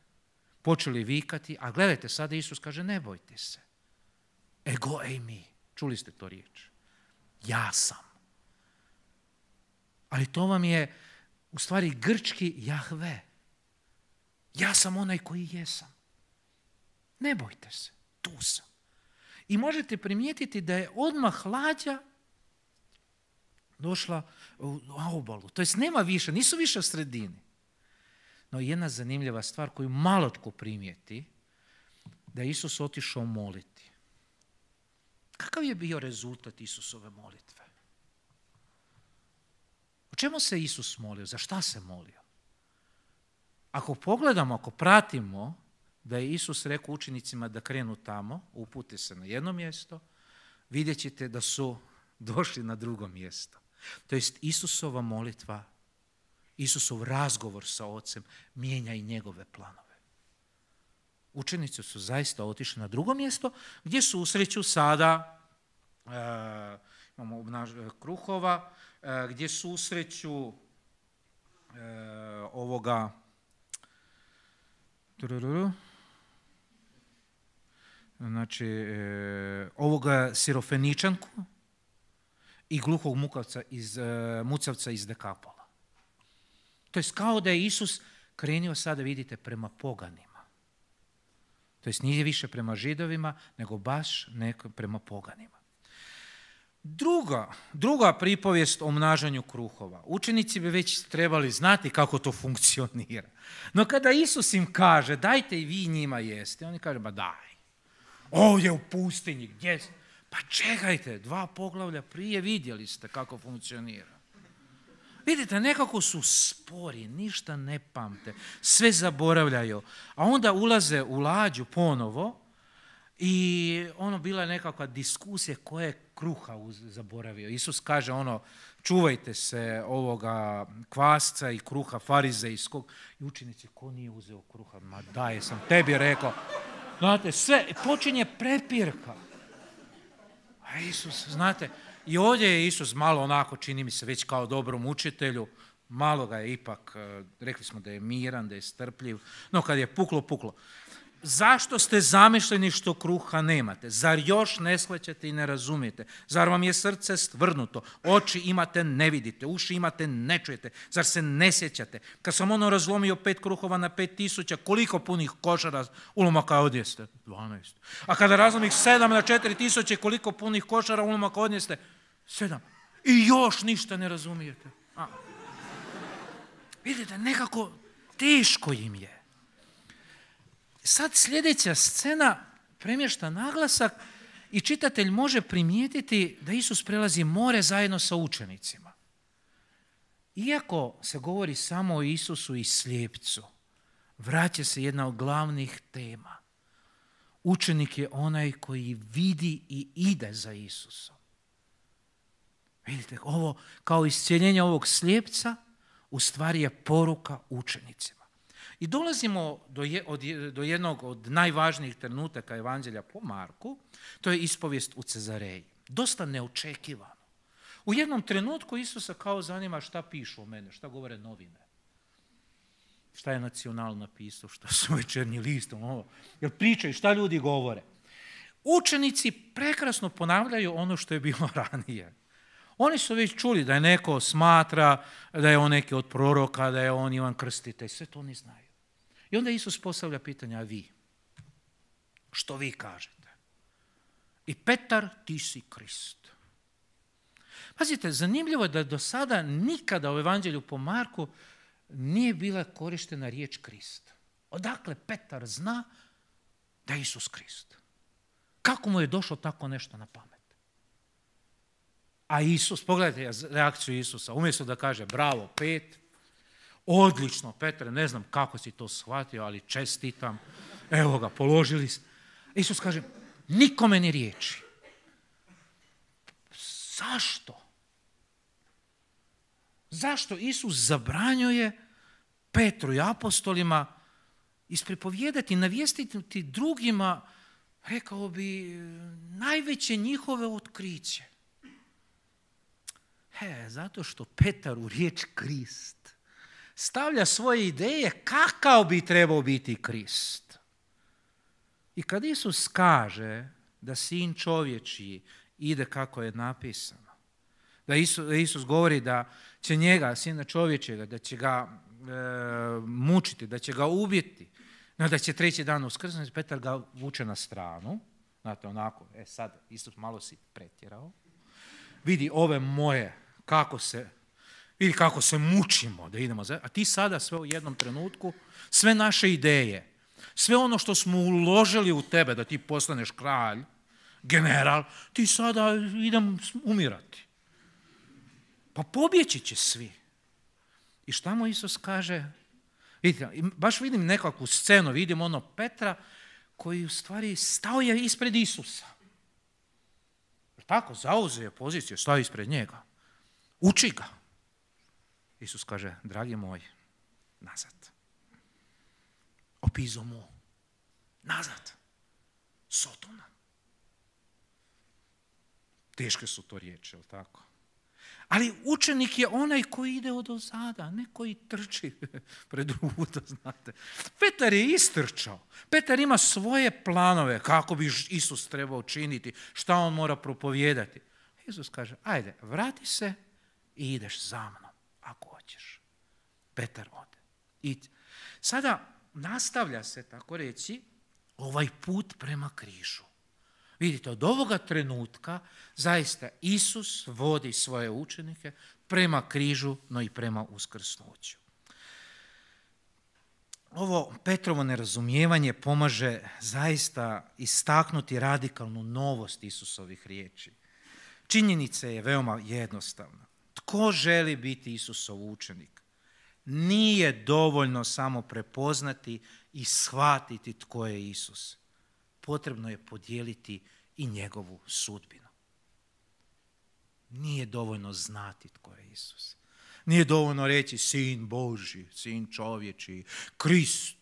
počeli vikati, a gledajte, sada Isus kaže, ne bojte se. Ego mi. Čuli ste to riječ. Ja sam. Ali to vam je, u stvari, grčki Jahve. Ja sam onaj koji jesam. Ne bojte se, tu sam. I možete primijetiti da je odmah hlađa došla u obalu. To jest nema više, nisu više u sredini. No jedna zanimljiva stvar koju malo tko primijeti, da je Isus otišao moliti. Kakav je bio rezultat Isusove molitve? O čemu se Isus molio? Za šta se molio? Ako pogledamo, ako pratimo da je Isus rekao učenicima da krenu tamo, upute se na jedno mjesto, vidjet ćete da su došli na drugo mjesto. To jest Isusova molitva Isusov razgovor sa ocem mijenja i njegove planove. Učenici su zaista otišli na drugo mjesto gdje susreću sada e, imamo kruhova, e, gdje susreću usreću ovoga znači e, ovoga sirofeničanku i gluhog mukavca iz, mucavca iz Dekapa. To je kao da je Isus krenio sada, vidite, prema poganima. To je nije više prema židovima, nego baš neko prema poganima. Druga, druga pripovijest o mnažanju kruhova. Učenici bi već trebali znati kako to funkcionira. No kada Isus im kaže, dajte i vi njima jeste, oni kaže, ba daj. Ovdje u pustinji, gdje? Pa čekajte, dva poglavlja prije vidjeli ste kako funkcionira. Vidite, nekako su spori, ništa ne pamte, sve zaboravljaju. A onda ulaze u lađu ponovo i ono bila je nekakva diskusija koja je kruha zaboravio. Isus kaže ono, čuvajte se ovoga kvasca i kruha farizejskog. I učenici, ko nije uzeo kruha? Ma daje sam tebi rekao. Znate, sve, počinje prepirka. A Isus, znate, i ovdje je Isus malo onako, čini mi se, već kao dobrom učitelju, malo ga je ipak, e, rekli smo da je miran, da je strpljiv, no kad je puklo, puklo. Zašto ste zamišljeni što kruha nemate? Zar još ne shvaćate i ne razumijete? Zar vam je srce stvrnuto? Oči imate, ne vidite. Uši imate, ne čujete. Zar se ne sjećate? Kad sam ono razlomio pet kruhova na pet tisuća, koliko punih košara ulomaka odjeste? 12. A kada razlomih sedam na četiri tisuće, koliko punih košara ulomaka 12. Sedam. I još ništa ne razumijete. A. Vidite, nekako teško im je. Sad sljedeća scena premješta naglasak i čitatelj može primijetiti da Isus prelazi more zajedno sa učenicima. Iako se govori samo o Isusu i slijepcu, vraća se jedna od glavnih tema. Učenik je onaj koji vidi i ide za Isusom. Vidite, ovo kao iscjeljenje ovog slijepca u stvari je poruka učenicima. I dolazimo do, jednog od najvažnijih trenutaka evanđelja po Marku, to je ispovijest u Cezareji. Dosta neočekivano. U jednom trenutku Isusa kao zanima šta pišu o mene, šta govore novine. Šta je nacional napisao, šta su večernji list, ono, Jer pričaju, šta ljudi govore. Učenici prekrasno ponavljaju ono što je bilo ranije. Oni su već čuli da je neko smatra da je on neki od proroka, da je on Ivan i sve to oni znaju. I onda Isus postavlja pitanje, a vi? Što vi kažete? I Petar, ti si Krist. Pazite, zanimljivo je da do sada nikada u Evanđelju po Marku nije bila korištena riječ Krist. Odakle Petar zna da je Isus Krist? Kako mu je došlo tako nešto na pamet? A Isus, pogledajte reakciju Isusa, umjesto da kaže bravo, pet, odlično, Petre, ne znam kako si to shvatio, ali čestitam, evo ga, položili ste. Isus kaže, nikome ni riječi. Zašto? Zašto Isus zabranjuje Petru i apostolima ispripovijedati, navijestiti drugima, rekao bi, najveće njihove otkriće. He, zato što Petar u riječ Krist stavlja svoje ideje kakav bi trebao biti Krist. I kad Isus kaže da sin čovječi ide kako je napisano, da Isus, Isus govori da će njega, sina čovječega, da će ga e, mučiti, da će ga ubiti, no, da će treći dan uskrsnuti, Petar ga vuče na stranu, znate, onako, e sad, Isus malo si pretjerao, vidi ove moje kako se, vidi kako se mučimo da idemo. A ti sada sve u jednom trenutku, sve naše ideje, sve ono što smo uložili u tebe da ti postaneš kralj, general, ti sada idem umirati. Pa pobjeći će svi. I šta mu Isus kaže? Vidite, baš vidim nekakvu scenu, vidim ono Petra koji u stvari stao je ispred Isusa. Tako, zauzeo je poziciju, stao ispred njega. Uči ga. Isus kaže, dragi moj, nazad. Opizo mu, nazad. Sotona. Teške su to riječi, jel tako? Ali učenik je onaj koji ide od ozada, ne koji trči pred to znate. Petar je istrčao. Petar ima svoje planove kako bi Isus trebao činiti, šta on mora propovijedati. Isus kaže, ajde, vrati se i ideš za mnom, ako hoćeš. Petar ode. sada nastavlja se, tako reći, ovaj put prema križu. Vidite, od ovoga trenutka zaista Isus vodi svoje učenike prema križu, no i prema uskrsnuću. Ovo Petrovo nerazumijevanje pomaže zaista istaknuti radikalnu novost Isusovih riječi. Činjenica je veoma jednostavna. Tko želi biti Isusov učenik? Nije dovoljno samo prepoznati i shvatiti tko je Isus. Potrebno je podijeliti i njegovu sudbinu. Nije dovoljno znati tko je Isus. Nije dovoljno reći sin Boži, sin čovječi, Krist,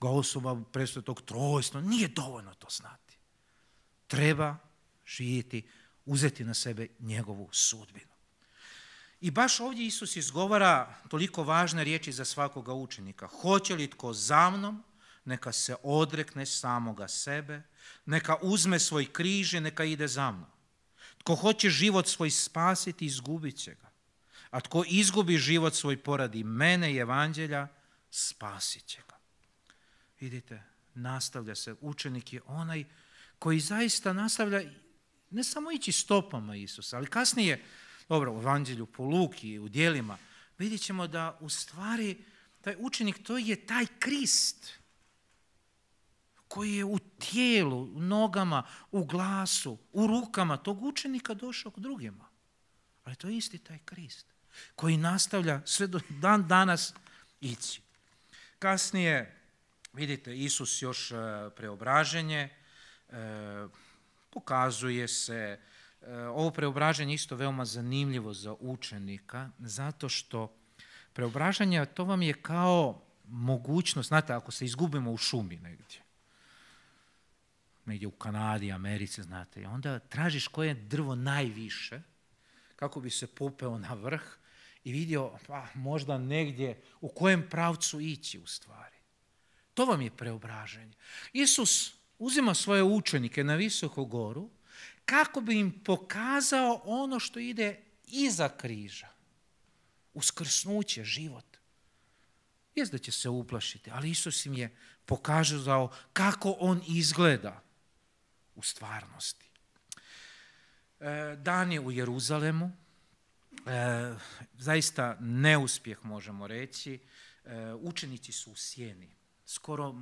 ga osoba presvetog trojstva. Nije dovoljno to znati. Treba živjeti, uzeti na sebe njegovu sudbinu. I baš ovdje Isus izgovara toliko važne riječi za svakoga učenika. Hoće li tko za mnom, neka se odrekne samoga sebe, neka uzme svoj križ i neka ide za mnom. Tko hoće život svoj spasiti, izgubit će ga. A tko izgubi život svoj poradi mene i evanđelja, spasit će ga. Vidite, nastavlja se, učenik je onaj koji zaista nastavlja ne samo ići stopama Isusa, ali kasnije dobro, u Evanđelju po Luki, u dijelima, vidjet ćemo da u stvari taj učenik to je taj Krist koji je u tijelu, u nogama, u glasu, u rukama tog učenika došao k drugima. Ali to je isti taj Krist koji nastavlja sve do dan danas ići. Kasnije, vidite, Isus još e, preobraženje, e, pokazuje se, Eh, ovo preobraženje isto veoma zanimljivo za učenika, zato što preobraženje to vam je kao mogućnost, znate, ako se izgubimo u šumi negdje, negdje u Kanadi, Americi, znate, onda tražiš koje je drvo najviše, kako bi se popeo na vrh i vidio pa, možda negdje u kojem pravcu ići u stvari. To vam je preobraženje. Isus uzima svoje učenike na visoku goru kako bi im pokazao ono što ide iza križa. Uskrsnuće, život. Jest da će se uplašiti, ali Isus im je pokazao kako on izgleda u stvarnosti. E, dan je u Jeruzalemu, e, zaista neuspjeh možemo reći, e, učenici su u sjeni skoro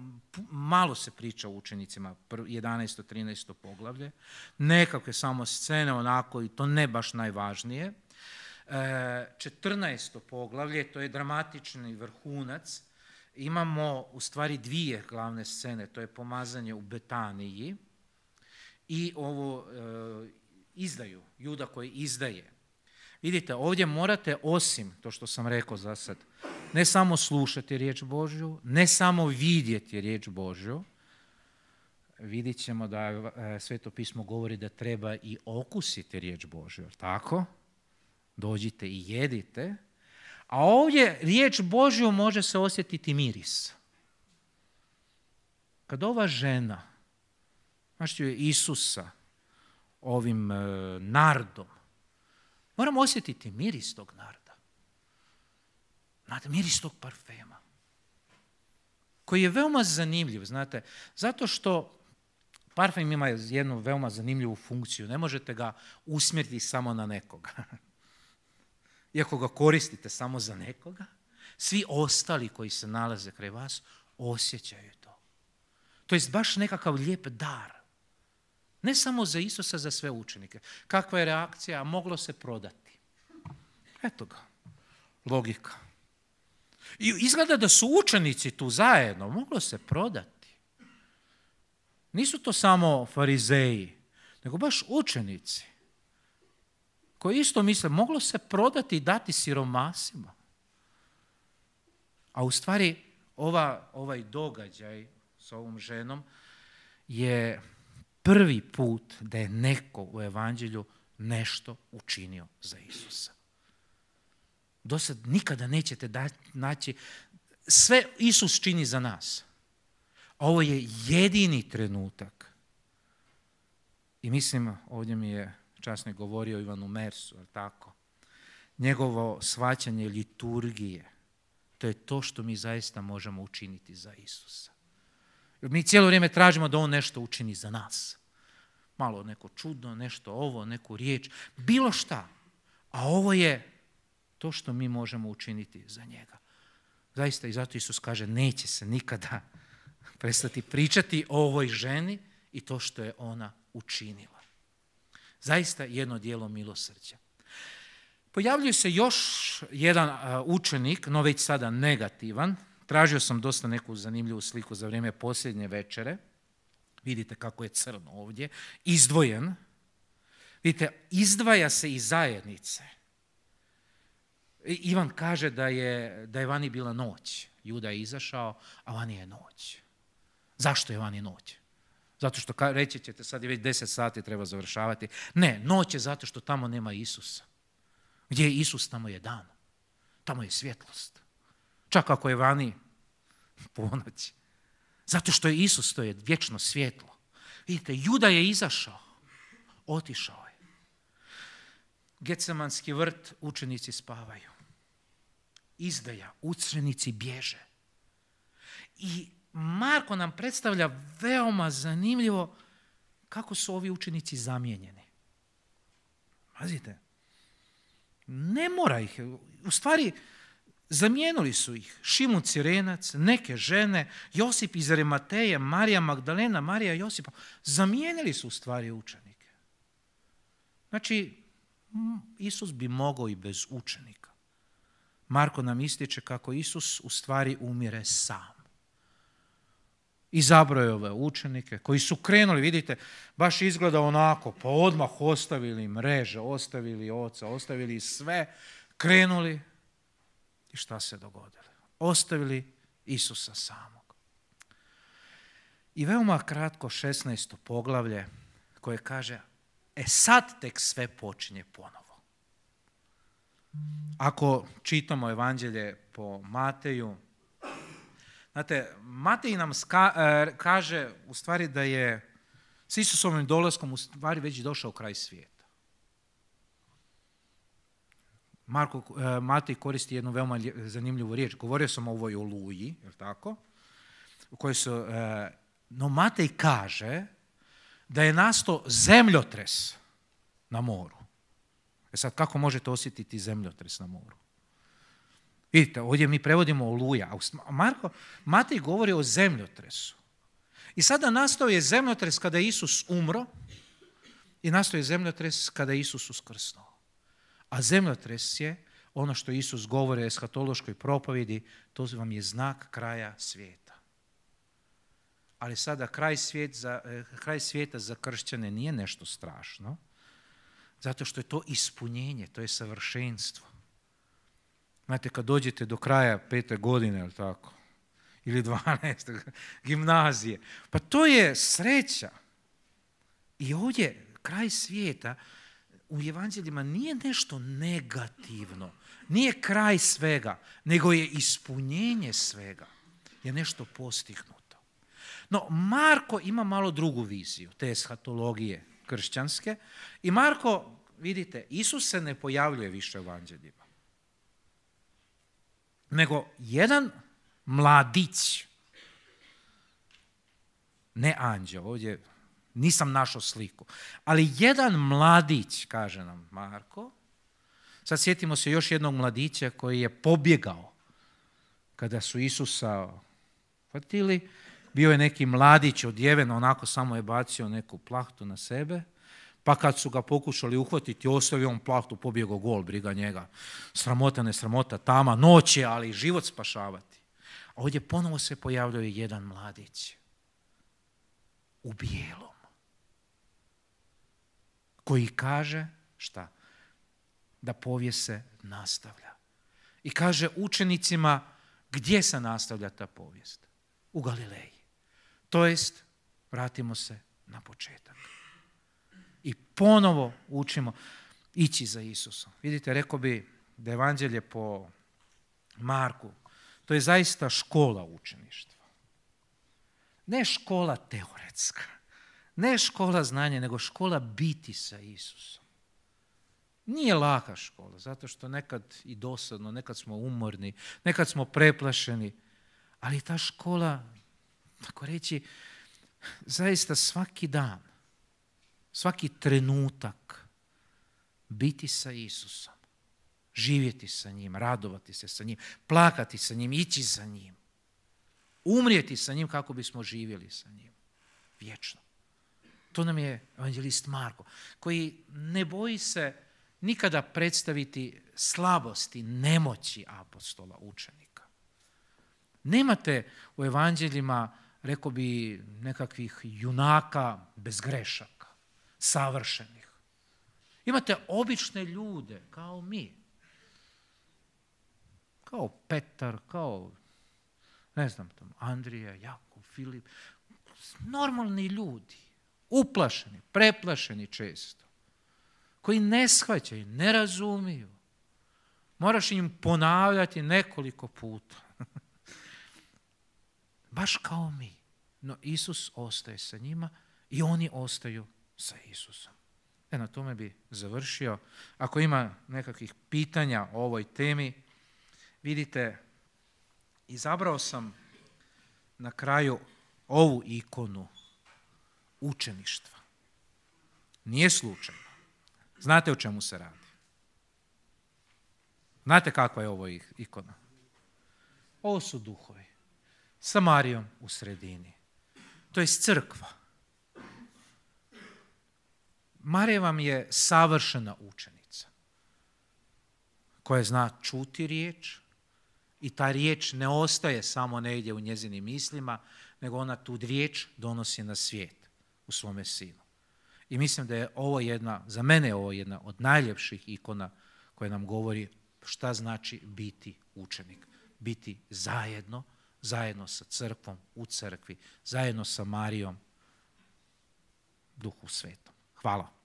malo se priča o učenicima, 11. 13. poglavlje, nekakve samo scene onako i to ne baš najvažnije. 14. E, poglavlje, to je dramatični vrhunac, imamo u stvari dvije glavne scene, to je pomazanje u Betaniji i ovo e, izdaju, juda koji izdaje. Vidite, ovdje morate osim, to što sam rekao za sad, ne samo slušati riječ Božju, ne samo vidjeti riječ Božju, vidjet ćemo da e, Sveto pismo govori da treba i okusiti riječ Božju, tako? Dođite i jedite. A ovdje riječ Božju može se osjetiti miris. Kad ova žena, znaš Isusa, ovim e, nardom, Moramo osjetiti miris tog naroda. Znate, miris tog parfema. Koji je veoma zanimljiv, znate, zato što parfem ima jednu veoma zanimljivu funkciju. Ne možete ga usmjeriti samo na nekoga. Iako ga koristite samo za nekoga, svi ostali koji se nalaze kraj vas osjećaju to. To je baš nekakav lijep dar ne samo za Isusa, za sve učenike. Kakva je reakcija? Moglo se prodati. Eto ga. Logika. I izgleda da su učenici tu zajedno. Moglo se prodati. Nisu to samo farizeji, nego baš učenici koji isto misle, moglo se prodati i dati siromasima. A u stvari ovaj događaj s ovom ženom je prvi put da je neko u evanđelju nešto učinio za Isusa. Do sad nikada nećete naći, sve Isus čini za nas. Ovo je jedini trenutak. I mislim, ovdje mi je časno govorio Ivanu Mersu, ali tako? Njegovo svaćanje liturgije, to je to što mi zaista možemo učiniti za Isusa. Mi cijelo vrijeme tražimo da on nešto učini za nas. Malo neko čudno, nešto ovo, neku riječ, bilo šta. A ovo je to što mi možemo učiniti za njega. Zaista i zato Isus kaže neće se nikada prestati pričati o ovoj ženi i to što je ona učinila. Zaista jedno dijelo milosrđa. Pojavljuje se još jedan učenik, no već sada negativan, Tražio sam dosta neku zanimljivu sliku za vrijeme posljednje večere. Vidite kako je crn ovdje, izdvojen. Vidite, izdvaja se iz zajednice. Ivan kaže da je, da je vani bila noć. Juda je izašao, a vani je noć. Zašto je vani noć? Zato što reći ćete sad je već deset sati treba završavati. Ne, noć je zato što tamo nema Isusa. Gdje je Isus, tamo je dan. Tamo je svjetlost čak ako je vani ponoć. Zato što je Isus, to je vječno svjetlo. Vidite, Juda je izašao, otišao je. Getsemanski vrt, učenici spavaju. Izdaja, učenici bježe. I Marko nam predstavlja veoma zanimljivo kako su ovi učenici zamijenjeni. Pazite, ne mora ih, u stvari Zamijenili su ih Šimun Cirenac, neke žene, Josip iz Remateje, Marija Magdalena, Marija Josipa. Zamijenili su u stvari učenike. Znači, Isus bi mogao i bez učenika. Marko nam ističe kako Isus u stvari umire sam. Izabrao je ove učenike koji su krenuli, vidite, baš izgleda onako, pa odmah ostavili mreže, ostavili oca, ostavili sve, krenuli, i šta se dogodilo? Ostavili Isusa samog. I veoma kratko 16. poglavlje koje kaže e sad tek sve počinje ponovo. Ako čitamo evanđelje po Mateju, znate, Matej nam e, kaže u stvari da je s Isusovim dolaskom u stvari već došao kraj svijeta. Marko eh, Matej koristi jednu veoma zanimljivu riječ. Govorio sam o ovoj oluji, je tako? U kojoj su, eh, no Matej kaže da je nastao zemljotres na moru. E sad, kako možete osjetiti zemljotres na moru? Vidite, ovdje mi prevodimo oluja, a Marko, Matej govori o zemljotresu. I sada nastao je zemljotres kada je Isus umro i nastao je zemljotres kada je Isus uskrsnuo. A zemljotres je ono što Isus govori o eschatološkoj propovjedi, to vam je znak kraja svijeta. Ali sada kraj, za, e, kraj svijeta za kršćane nije nešto strašno, zato što je to ispunjenje, to je savršenstvo. Znate, kad dođete do kraja pete godine, ili tako, ili 12. gimnazije, pa to je sreća. I ovdje kraj svijeta u evanđeljima nije nešto negativno, nije kraj svega, nego je ispunjenje svega, je nešto postignuto. No, Marko ima malo drugu viziju te eshatologije kršćanske i Marko, vidite, Isus se ne pojavljuje više u evanđeljima, nego jedan mladić, ne anđeo, ovdje nisam našao sliku. Ali jedan mladić, kaže nam Marko, sad sjetimo se još jednog mladića koji je pobjegao kada su Isusa hvatili. Bio je neki mladić odjeven, onako samo je bacio neku plahtu na sebe. Pa kad su ga pokušali uhvatiti, ostavio on plahtu, pobjegao gol, briga njega. Sramota, ne sramota, tama, noć je, ali život spašavati. A ovdje ponovo se pojavljuje jedan mladić u bijelom koji kaže, šta? Da povijest se nastavlja. I kaže učenicima gdje se nastavlja ta povijest? U Galileji. To jest, vratimo se na početak. I ponovo učimo ići za Isusom. Vidite, rekao bi da evanđelje po Marku, to je zaista škola učeništva. Ne škola teoretska, ne škola znanja, nego škola biti sa Isusom. Nije laka škola, zato što nekad i dosadno, nekad smo umorni, nekad smo preplašeni, ali ta škola, tako reći, zaista svaki dan, svaki trenutak biti sa Isusom, živjeti sa njim, radovati se sa njim, plakati sa njim, ići za njim, umrijeti sa njim kako bismo živjeli sa njim, vječno. To nam je evanđelist Marko, koji ne boji se nikada predstaviti slabosti, nemoći apostola, učenika. Nemate u evanđeljima, rekao bi, nekakvih junaka bez grešaka, savršenih. Imate obične ljude, kao mi. Kao Petar, kao, ne znam, tamo, Andrija, Jakov, Filip. Normalni ljudi uplašeni, preplašeni često, koji ne shvaćaju, ne razumiju. Moraš im ponavljati nekoliko puta. Baš kao mi. No Isus ostaje sa njima i oni ostaju sa Isusom. E na tome bi završio. Ako ima nekakvih pitanja o ovoj temi, vidite, izabrao sam na kraju ovu ikonu učeništva. Nije slučajno. Znate o čemu se radi? Znate kakva je ovo ikona? Ovo su duhovi. Sa Marijom u sredini. To je crkva. Marija vam je savršena učenica koja zna čuti riječ i ta riječ ne ostaje samo negdje u njezinim mislima, nego ona tu riječ donosi na svijet u svome sinu. I mislim da je ovo jedna, za mene je ovo jedna od najljepših ikona koja nam govori šta znači biti učenik. Biti zajedno, zajedno sa crkvom, u crkvi, zajedno sa Marijom, duhu svetom. Hvala.